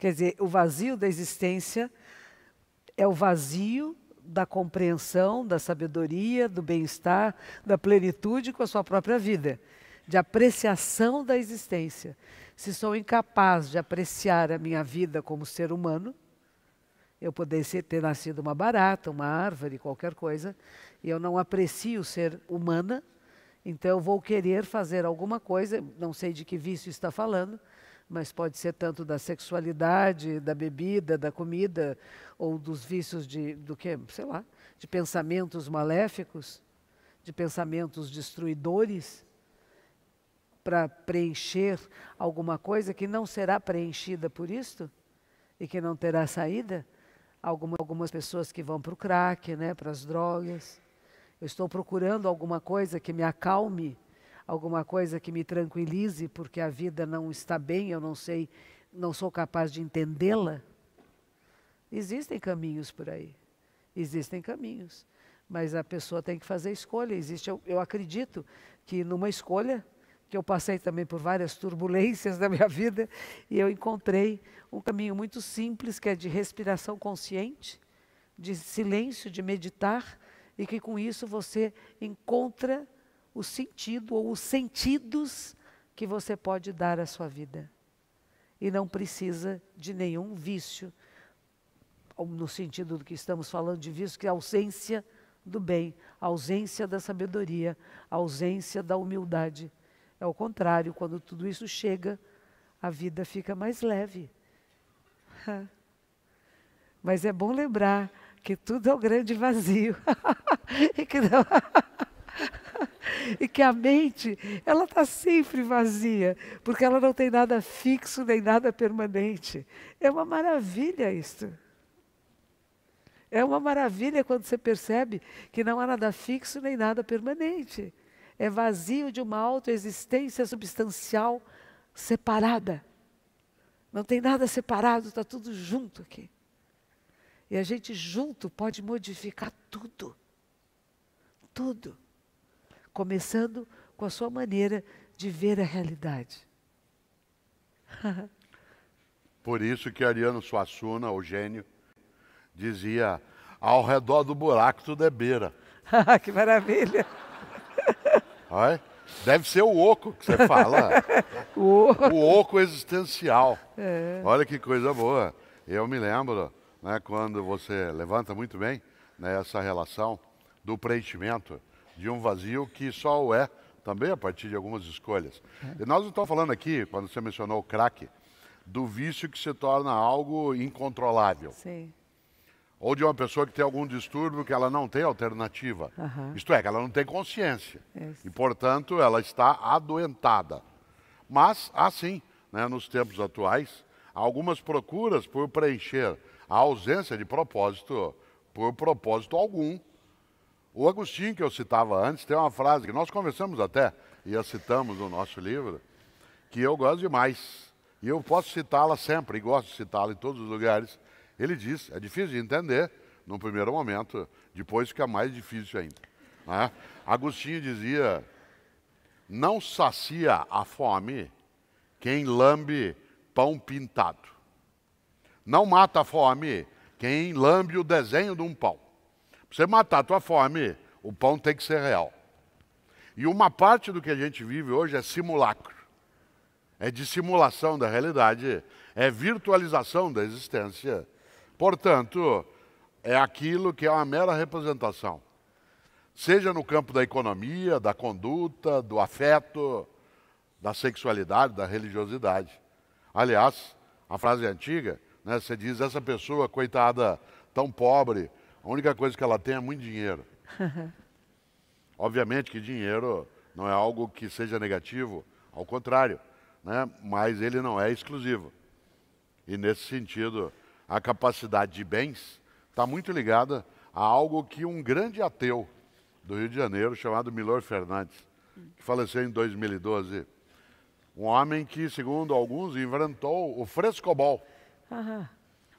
Quer dizer, o vazio da existência é o vazio da compreensão, da sabedoria, do bem-estar, da plenitude com a sua própria vida, de apreciação da existência. Se sou incapaz de apreciar a minha vida como ser humano, eu poderia ter nascido uma barata, uma árvore, qualquer coisa, e eu não aprecio ser humana, então eu vou querer fazer alguma coisa, não sei de que vício está falando, mas pode ser tanto da sexualidade, da bebida, da comida, ou dos vícios de, do que, sei lá, de pensamentos maléficos, de pensamentos destruidores, para preencher alguma coisa que não será preenchida por isto e que não terá saída. algumas pessoas que vão para o crack, né, para as drogas. Eu estou procurando alguma coisa que me acalme, alguma coisa que me tranquilize, porque a vida não está bem, eu não sei, não sou capaz de entendê-la. Existem caminhos por aí. Existem caminhos. Mas a pessoa tem que fazer escolha. Existe, eu, eu acredito que numa escolha, que eu passei também por várias turbulências da minha vida, e eu encontrei um caminho muito simples, que é de respiração consciente, de silêncio, de meditar, e que com isso você encontra o sentido ou os sentidos que você pode dar à sua vida. E não precisa de nenhum vício, no sentido do que estamos falando de vício, que é a ausência do bem, a ausência da sabedoria, a ausência da humildade. É o contrário, quando tudo isso chega, a vida fica mais leve. Mas é bom lembrar que tudo é o um grande vazio. e que não... e que a mente ela está sempre vazia, porque ela não tem nada fixo nem nada permanente. É uma maravilha isso. É uma maravilha quando você percebe que não há nada fixo nem nada permanente. É vazio de uma autoexistência substancial separada. Não tem nada separado, está tudo junto aqui. E a gente junto pode modificar tudo. Tudo começando com a sua maneira de ver a realidade. Por isso que Ariano Suassuna, o gênio, dizia: ao redor do buraco tudo é beira. que maravilha! Olha, deve ser o oco que você fala. o, oco. o oco existencial. É. Olha que coisa boa. Eu me lembro, né, quando você levanta muito bem né, essa relação do preenchimento de um vazio que só o é também a partir de algumas escolhas. E nós estamos falando aqui, quando você mencionou o crack, do vício que se torna algo incontrolável. Sim. Ou de uma pessoa que tem algum distúrbio que ela não tem alternativa. Uhum. Isto é, que ela não tem consciência. Isso. E, portanto, ela está adoentada. Mas, assim, né, nos tempos atuais, há algumas procuras por preencher a ausência de propósito por propósito algum o Agostinho, que eu citava antes, tem uma frase que nós conversamos até, e a citamos no nosso livro, que eu gosto demais. E eu posso citá-la sempre, e gosto de citá-la em todos os lugares. Ele diz, é difícil de entender, no primeiro momento, depois fica mais difícil ainda. Né? Agostinho dizia, não sacia a fome quem lambe pão pintado. Não mata a fome quem lambe o desenho de um pão você matar a tua fome, o pão tem que ser real. E uma parte do que a gente vive hoje é simulacro. É dissimulação da realidade, é virtualização da existência. Portanto, é aquilo que é uma mera representação. Seja no campo da economia, da conduta, do afeto, da sexualidade, da religiosidade. Aliás, a frase é antiga, né, você diz, essa pessoa, coitada, tão pobre, a única coisa que ela tem é muito dinheiro. Obviamente que dinheiro não é algo que seja negativo, ao contrário, né? mas ele não é exclusivo. E nesse sentido, a capacidade de bens está muito ligada a algo que um grande ateu do Rio de Janeiro, chamado Milor Fernandes, que faleceu em 2012, um homem que, segundo alguns, inventou o frescobol.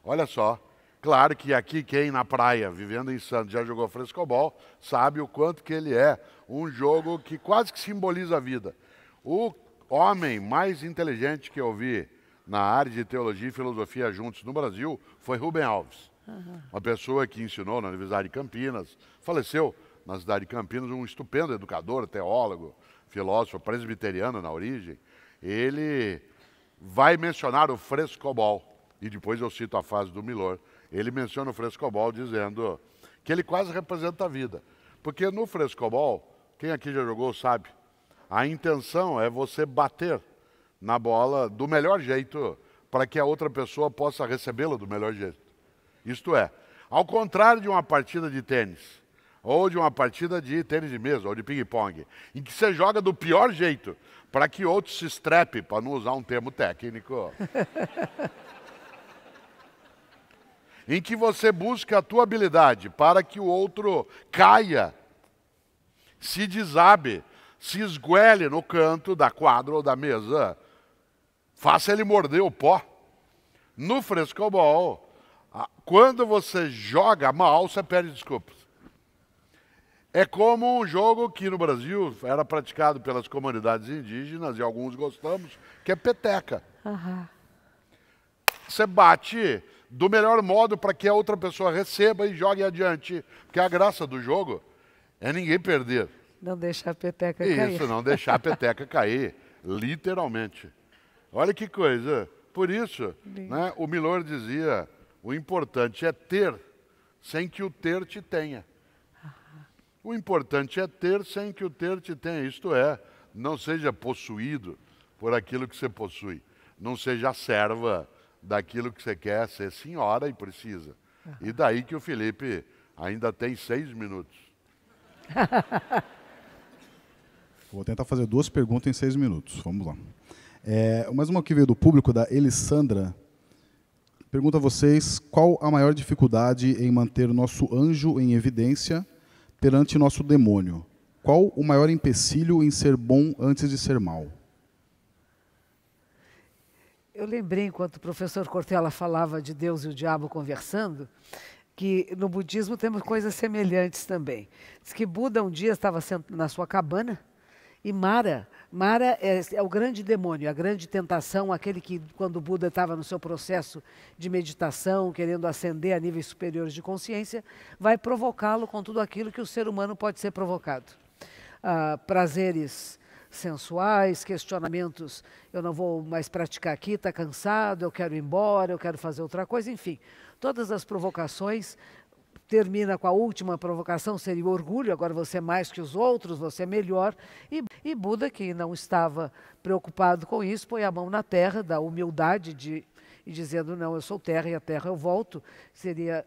Olha só, Claro que aqui quem na praia, vivendo em Santos, já jogou frescobol, sabe o quanto que ele é um jogo que quase que simboliza a vida. O homem mais inteligente que eu vi na área de teologia e filosofia juntos no Brasil foi Rubem Alves. Uhum. Uma pessoa que ensinou na Universidade de Campinas, faleceu na cidade de Campinas, um estupendo educador, teólogo, filósofo presbiteriano na origem. Ele vai mencionar o frescobol e depois eu cito a fase do Milor ele menciona o frescobol dizendo que ele quase representa a vida. Porque no frescobol, quem aqui já jogou sabe, a intenção é você bater na bola do melhor jeito para que a outra pessoa possa recebê-la do melhor jeito. Isto é, ao contrário de uma partida de tênis, ou de uma partida de tênis de mesa, ou de ping-pong, em que você joga do pior jeito, para que outro se estrepe, para não usar um termo técnico. em que você busca a tua habilidade para que o outro caia, se desabe, se esguele no canto da quadra ou da mesa, faça ele morder o pó. No frescobol, quando você joga mal, você perde desculpas. É como um jogo que no Brasil era praticado pelas comunidades indígenas, e alguns gostamos, que é peteca. Uhum. Você bate do melhor modo para que a outra pessoa receba e jogue adiante. Porque a graça do jogo é ninguém perder. Não deixar a peteca Isso, cair. Isso, não deixar a peteca cair, literalmente. Olha que coisa. Por isso, né, o Milor dizia, o importante é ter, sem que o ter te tenha. Ah. O importante é ter sem que o ter te tenha, isto é, não seja possuído por aquilo que você possui, não seja serva daquilo que você quer ser senhora e precisa. Uhum. E daí que o Felipe ainda tem seis minutos. Vou tentar fazer duas perguntas em seis minutos. Vamos lá. É, mais uma que veio do público, da Elisandra. Pergunta a vocês qual a maior dificuldade em manter o nosso anjo em evidência perante nosso demônio? Qual o maior empecilho em ser bom antes de ser mal? Eu lembrei, enquanto o professor Cortella falava de Deus e o diabo conversando, que no budismo temos coisas semelhantes também. Diz que Buda um dia estava na sua cabana e Mara, Mara é, é o grande demônio, a grande tentação, aquele que quando Buda estava no seu processo de meditação, querendo ascender a níveis superiores de consciência, vai provocá-lo com tudo aquilo que o ser humano pode ser provocado. Ah, prazeres sensuais, questionamentos, eu não vou mais praticar aqui, está cansado, eu quero ir embora, eu quero fazer outra coisa, enfim. Todas as provocações termina com a última provocação, seria o orgulho, agora você é mais que os outros, você é melhor. E, e Buda, que não estava preocupado com isso, põe a mão na terra, da humildade de, e dizendo, não, eu sou terra e a terra eu volto, seria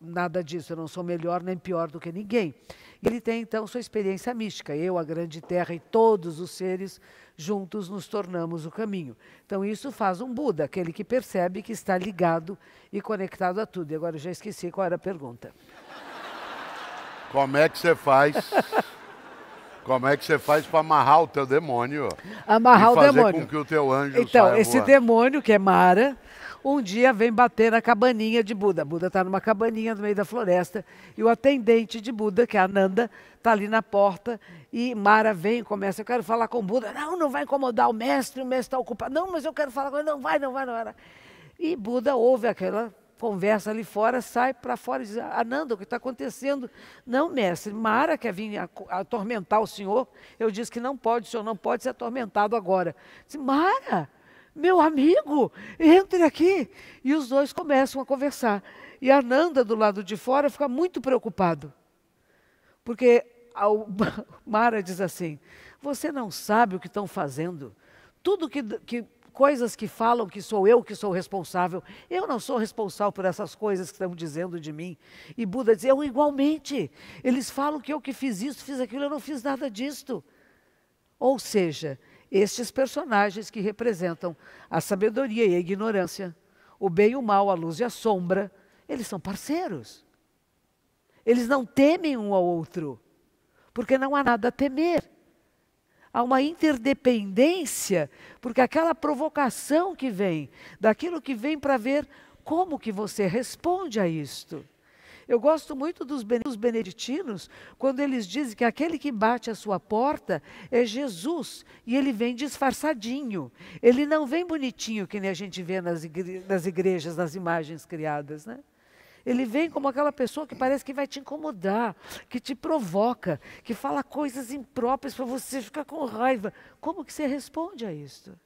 nada disso, eu não sou melhor nem pior do que ninguém. E ele tem então sua experiência mística. Eu, a grande terra e todos os seres juntos nos tornamos o caminho. Então isso faz um Buda, aquele que percebe que está ligado e conectado a tudo. E agora eu já esqueci qual era a pergunta. Como é que você faz? Como é que você faz para amarrar o teu demônio? Amarrar e o fazer demônio. com que o teu anjo Então, esse voando. demônio que é Mara, um dia vem bater na cabaninha de Buda. Buda está numa cabaninha no meio da floresta e o atendente de Buda, que é a está ali na porta e Mara vem e começa, eu quero falar com Buda. Não, não vai incomodar o mestre, o mestre está ocupado. Não, mas eu quero falar com ele. Não vai, não vai, não vai. E Buda ouve aquela conversa ali fora, sai para fora e diz, Ananda, o que está acontecendo? Não, mestre, Mara quer vir atormentar o senhor. Eu disse que não pode, o senhor não pode ser atormentado agora. Diz, Mara, meu amigo, entre aqui. E os dois começam a conversar. E a Nanda, do lado de fora, fica muito preocupado. Porque a Mara diz assim: Você não sabe o que estão fazendo. Tudo que, que coisas que falam que sou eu que sou responsável. Eu não sou responsável por essas coisas que estão dizendo de mim. E Buda diz: eu igualmente. Eles falam que eu que fiz isso, fiz aquilo, eu não fiz nada disto. Ou seja, estes personagens que representam a sabedoria e a ignorância, o bem e o mal, a luz e a sombra, eles são parceiros. Eles não temem um ao outro, porque não há nada a temer. Há uma interdependência, porque aquela provocação que vem, daquilo que vem para ver como que você responde a isto. Eu gosto muito dos beneditinos, quando eles dizem que aquele que bate a sua porta é Jesus e ele vem disfarçadinho. Ele não vem bonitinho, que nem a gente vê nas, igre nas igrejas, nas imagens criadas, né? Ele vem como aquela pessoa que parece que vai te incomodar, que te provoca, que fala coisas impróprias para você ficar com raiva. Como que você responde a isso?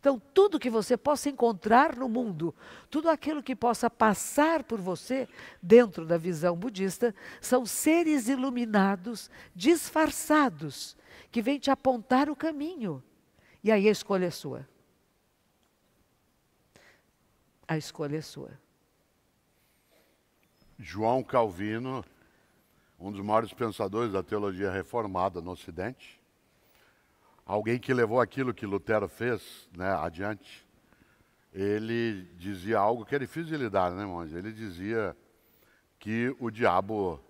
Então, tudo que você possa encontrar no mundo, tudo aquilo que possa passar por você, dentro da visão budista, são seres iluminados, disfarçados, que vêm te apontar o caminho. E aí a escolha é sua. A escolha é sua. João Calvino, um dos maiores pensadores da teologia reformada no Ocidente, alguém que levou aquilo que Lutero fez né, adiante, ele dizia algo que é difícil de lidar, né, irmãos? Ele dizia que o diabo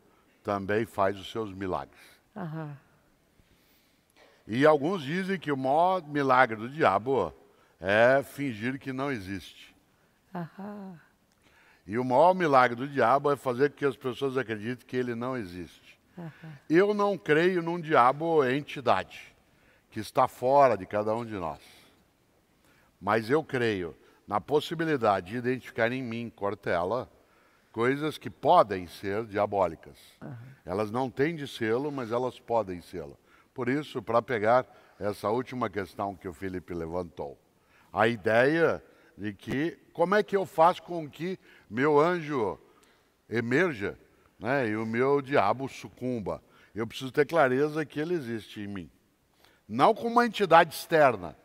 também faz os seus milagres. Uhum. E alguns dizem que o maior milagre do diabo é fingir que não existe. Uhum. E o maior milagre do diabo é fazer com que as pessoas acreditem que ele não existe. Uhum. Eu não creio num diabo entidade que está fora de cada um de nós. Mas eu creio na possibilidade de identificar em mim, Cortella, coisas que podem ser diabólicas. Uhum. Elas não têm de sê-lo, mas elas podem sê-lo. Por isso, para pegar essa última questão que o Felipe levantou, a ideia de que como é que eu faço com que meu anjo emerja né, e o meu diabo sucumba? Eu preciso ter clareza que ele existe em mim não como uma entidade externa,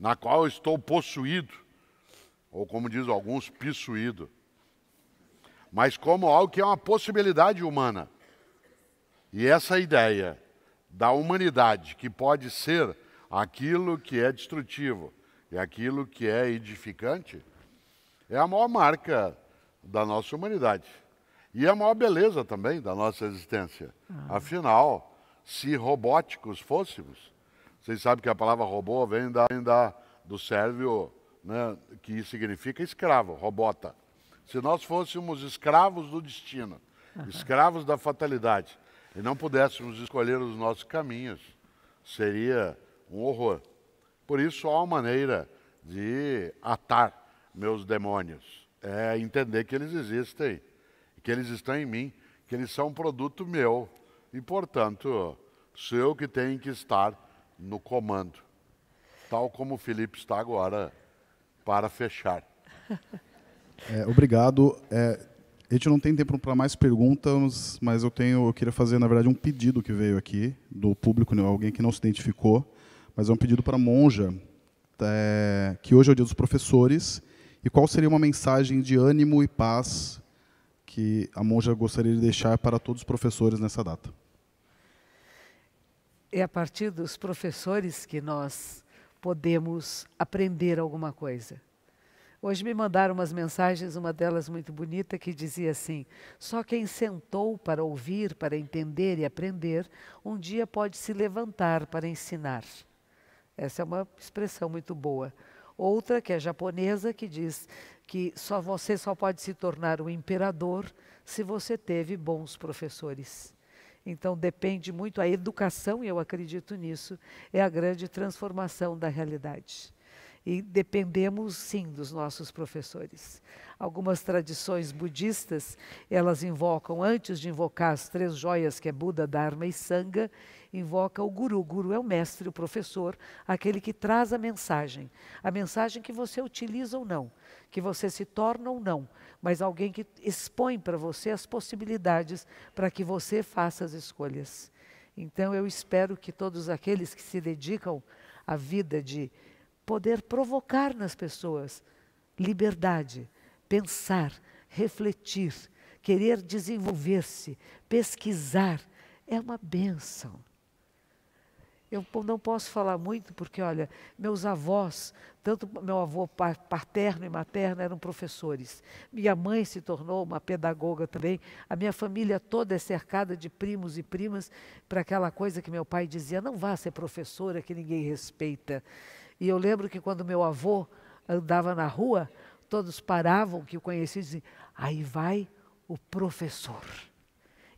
na qual eu estou possuído, ou como diz alguns, possuído, mas como algo que é uma possibilidade humana. E essa ideia da humanidade que pode ser aquilo que é destrutivo e aquilo que é edificante é a maior marca da nossa humanidade. E é a maior beleza também da nossa existência. Ah. Afinal, se robóticos fôssemos, vocês sabem que a palavra robô vem da, vem da do sérvio, né, que significa escravo, robota. Se nós fôssemos escravos do destino, uhum. escravos da fatalidade, e não pudéssemos escolher os nossos caminhos, seria um horror. Por isso, há uma maneira de atar meus demônios. É entender que eles existem, que eles estão em mim, que eles são um produto meu. E, portanto, sou eu que tenho que estar no comando, tal como o Felipe está agora, para fechar. É, obrigado. É, a gente não tem tempo para mais perguntas, mas eu tenho, eu queria fazer na verdade um pedido que veio aqui do público, né, alguém que não se identificou, mas é um pedido para a monja é, que hoje é o dia dos professores e qual seria uma mensagem de ânimo e paz que a monja gostaria de deixar para todos os professores nessa data? é a partir dos professores que nós podemos aprender alguma coisa. Hoje me mandaram umas mensagens, uma delas muito bonita, que dizia assim: só quem sentou para ouvir, para entender e aprender, um dia pode se levantar para ensinar. Essa é uma expressão muito boa. Outra, que é japonesa, que diz que só você só pode se tornar um imperador se você teve bons professores. Então depende muito a educação, e eu acredito nisso, é a grande transformação da realidade. E dependemos sim dos nossos professores. Algumas tradições budistas, elas invocam antes de invocar as três joias que é Buda, Dharma e Sangha, invoca o guru. O guru é o mestre, o professor, aquele que traz a mensagem. A mensagem que você utiliza ou não, que você se torna ou não, mas alguém que expõe para você as possibilidades para que você faça as escolhas. Então eu espero que todos aqueles que se dedicam à vida de poder provocar nas pessoas liberdade, pensar, refletir, querer desenvolver-se, pesquisar, é uma benção. Eu não posso falar muito porque, olha, meus avós, tanto meu avô paterno e materno eram professores. Minha mãe se tornou uma pedagoga também. A minha família toda é cercada de primos e primas para aquela coisa que meu pai dizia: não vá ser professora que ninguém respeita. E eu lembro que quando meu avô andava na rua, todos paravam que o conheciam e diziam: aí vai o professor.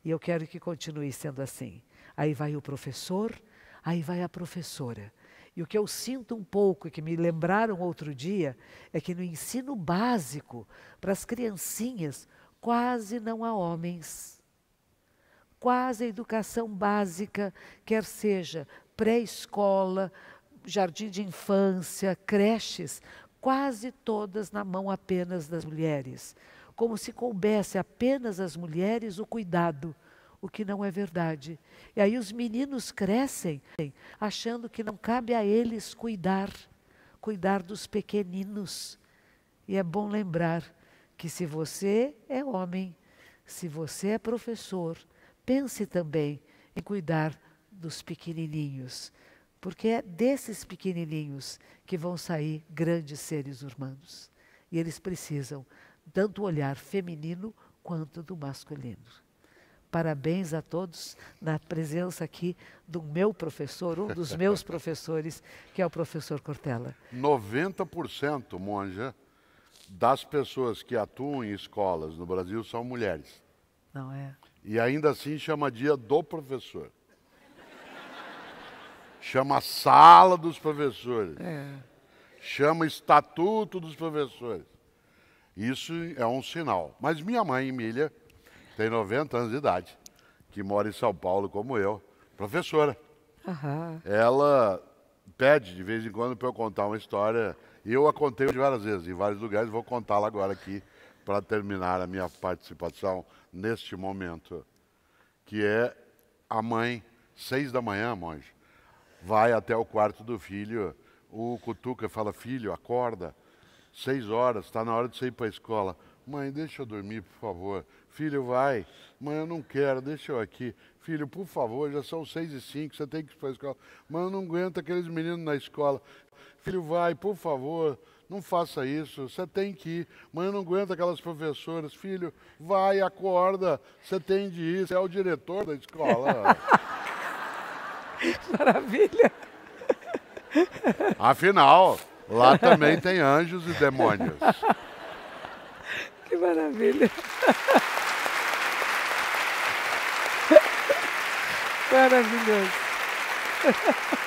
E eu quero que continue sendo assim. Aí vai o professor Aí vai a professora. E o que eu sinto um pouco e que me lembraram outro dia é que no ensino básico, para as criancinhas, quase não há homens. Quase a educação básica, quer seja pré-escola, jardim de infância, creches, quase todas na mão apenas das mulheres. Como se coubesse apenas às mulheres o cuidado o que não é verdade. E aí os meninos crescem achando que não cabe a eles cuidar, cuidar dos pequeninos. E é bom lembrar que se você é homem, se você é professor, pense também em cuidar dos pequenininhos, porque é desses pequenininhos que vão sair grandes seres humanos. E eles precisam tanto olhar feminino quanto do masculino. Parabéns a todos na presença aqui do meu professor, um dos meus professores, que é o professor Cortella. 90%, Monja, das pessoas que atuam em escolas no Brasil são mulheres. Não é? E ainda assim chama dia do professor. Chama sala dos professores. É. Chama estatuto dos professores. Isso é um sinal. Mas minha mãe, Emília, tem 90 anos de idade, que mora em São Paulo, como eu, professora. Uhum. Ela pede de vez em quando para eu contar uma história. E eu a contei várias vezes, em vários lugares, vou contá-la agora aqui para terminar a minha participação neste momento. Que é a mãe, seis da manhã, monge, vai até o quarto do filho. O cutuca fala: Filho, acorda, seis horas, está na hora de você ir para a escola. Mãe, deixa eu dormir, por favor. Filho, vai. Mãe, eu não quero, deixa eu aqui. Filho, por favor, já são seis e cinco, você tem que ir para a escola. Mãe, eu não aguento aqueles meninos na escola. Filho, vai, por favor, não faça isso, você tem que ir. Mãe, eu não aguento aquelas professoras. Filho, vai, acorda, você tem de ir, você é o diretor da escola. Maravilha! Afinal, lá também tem anjos e demônios. Que maravilha! Maravilhoso.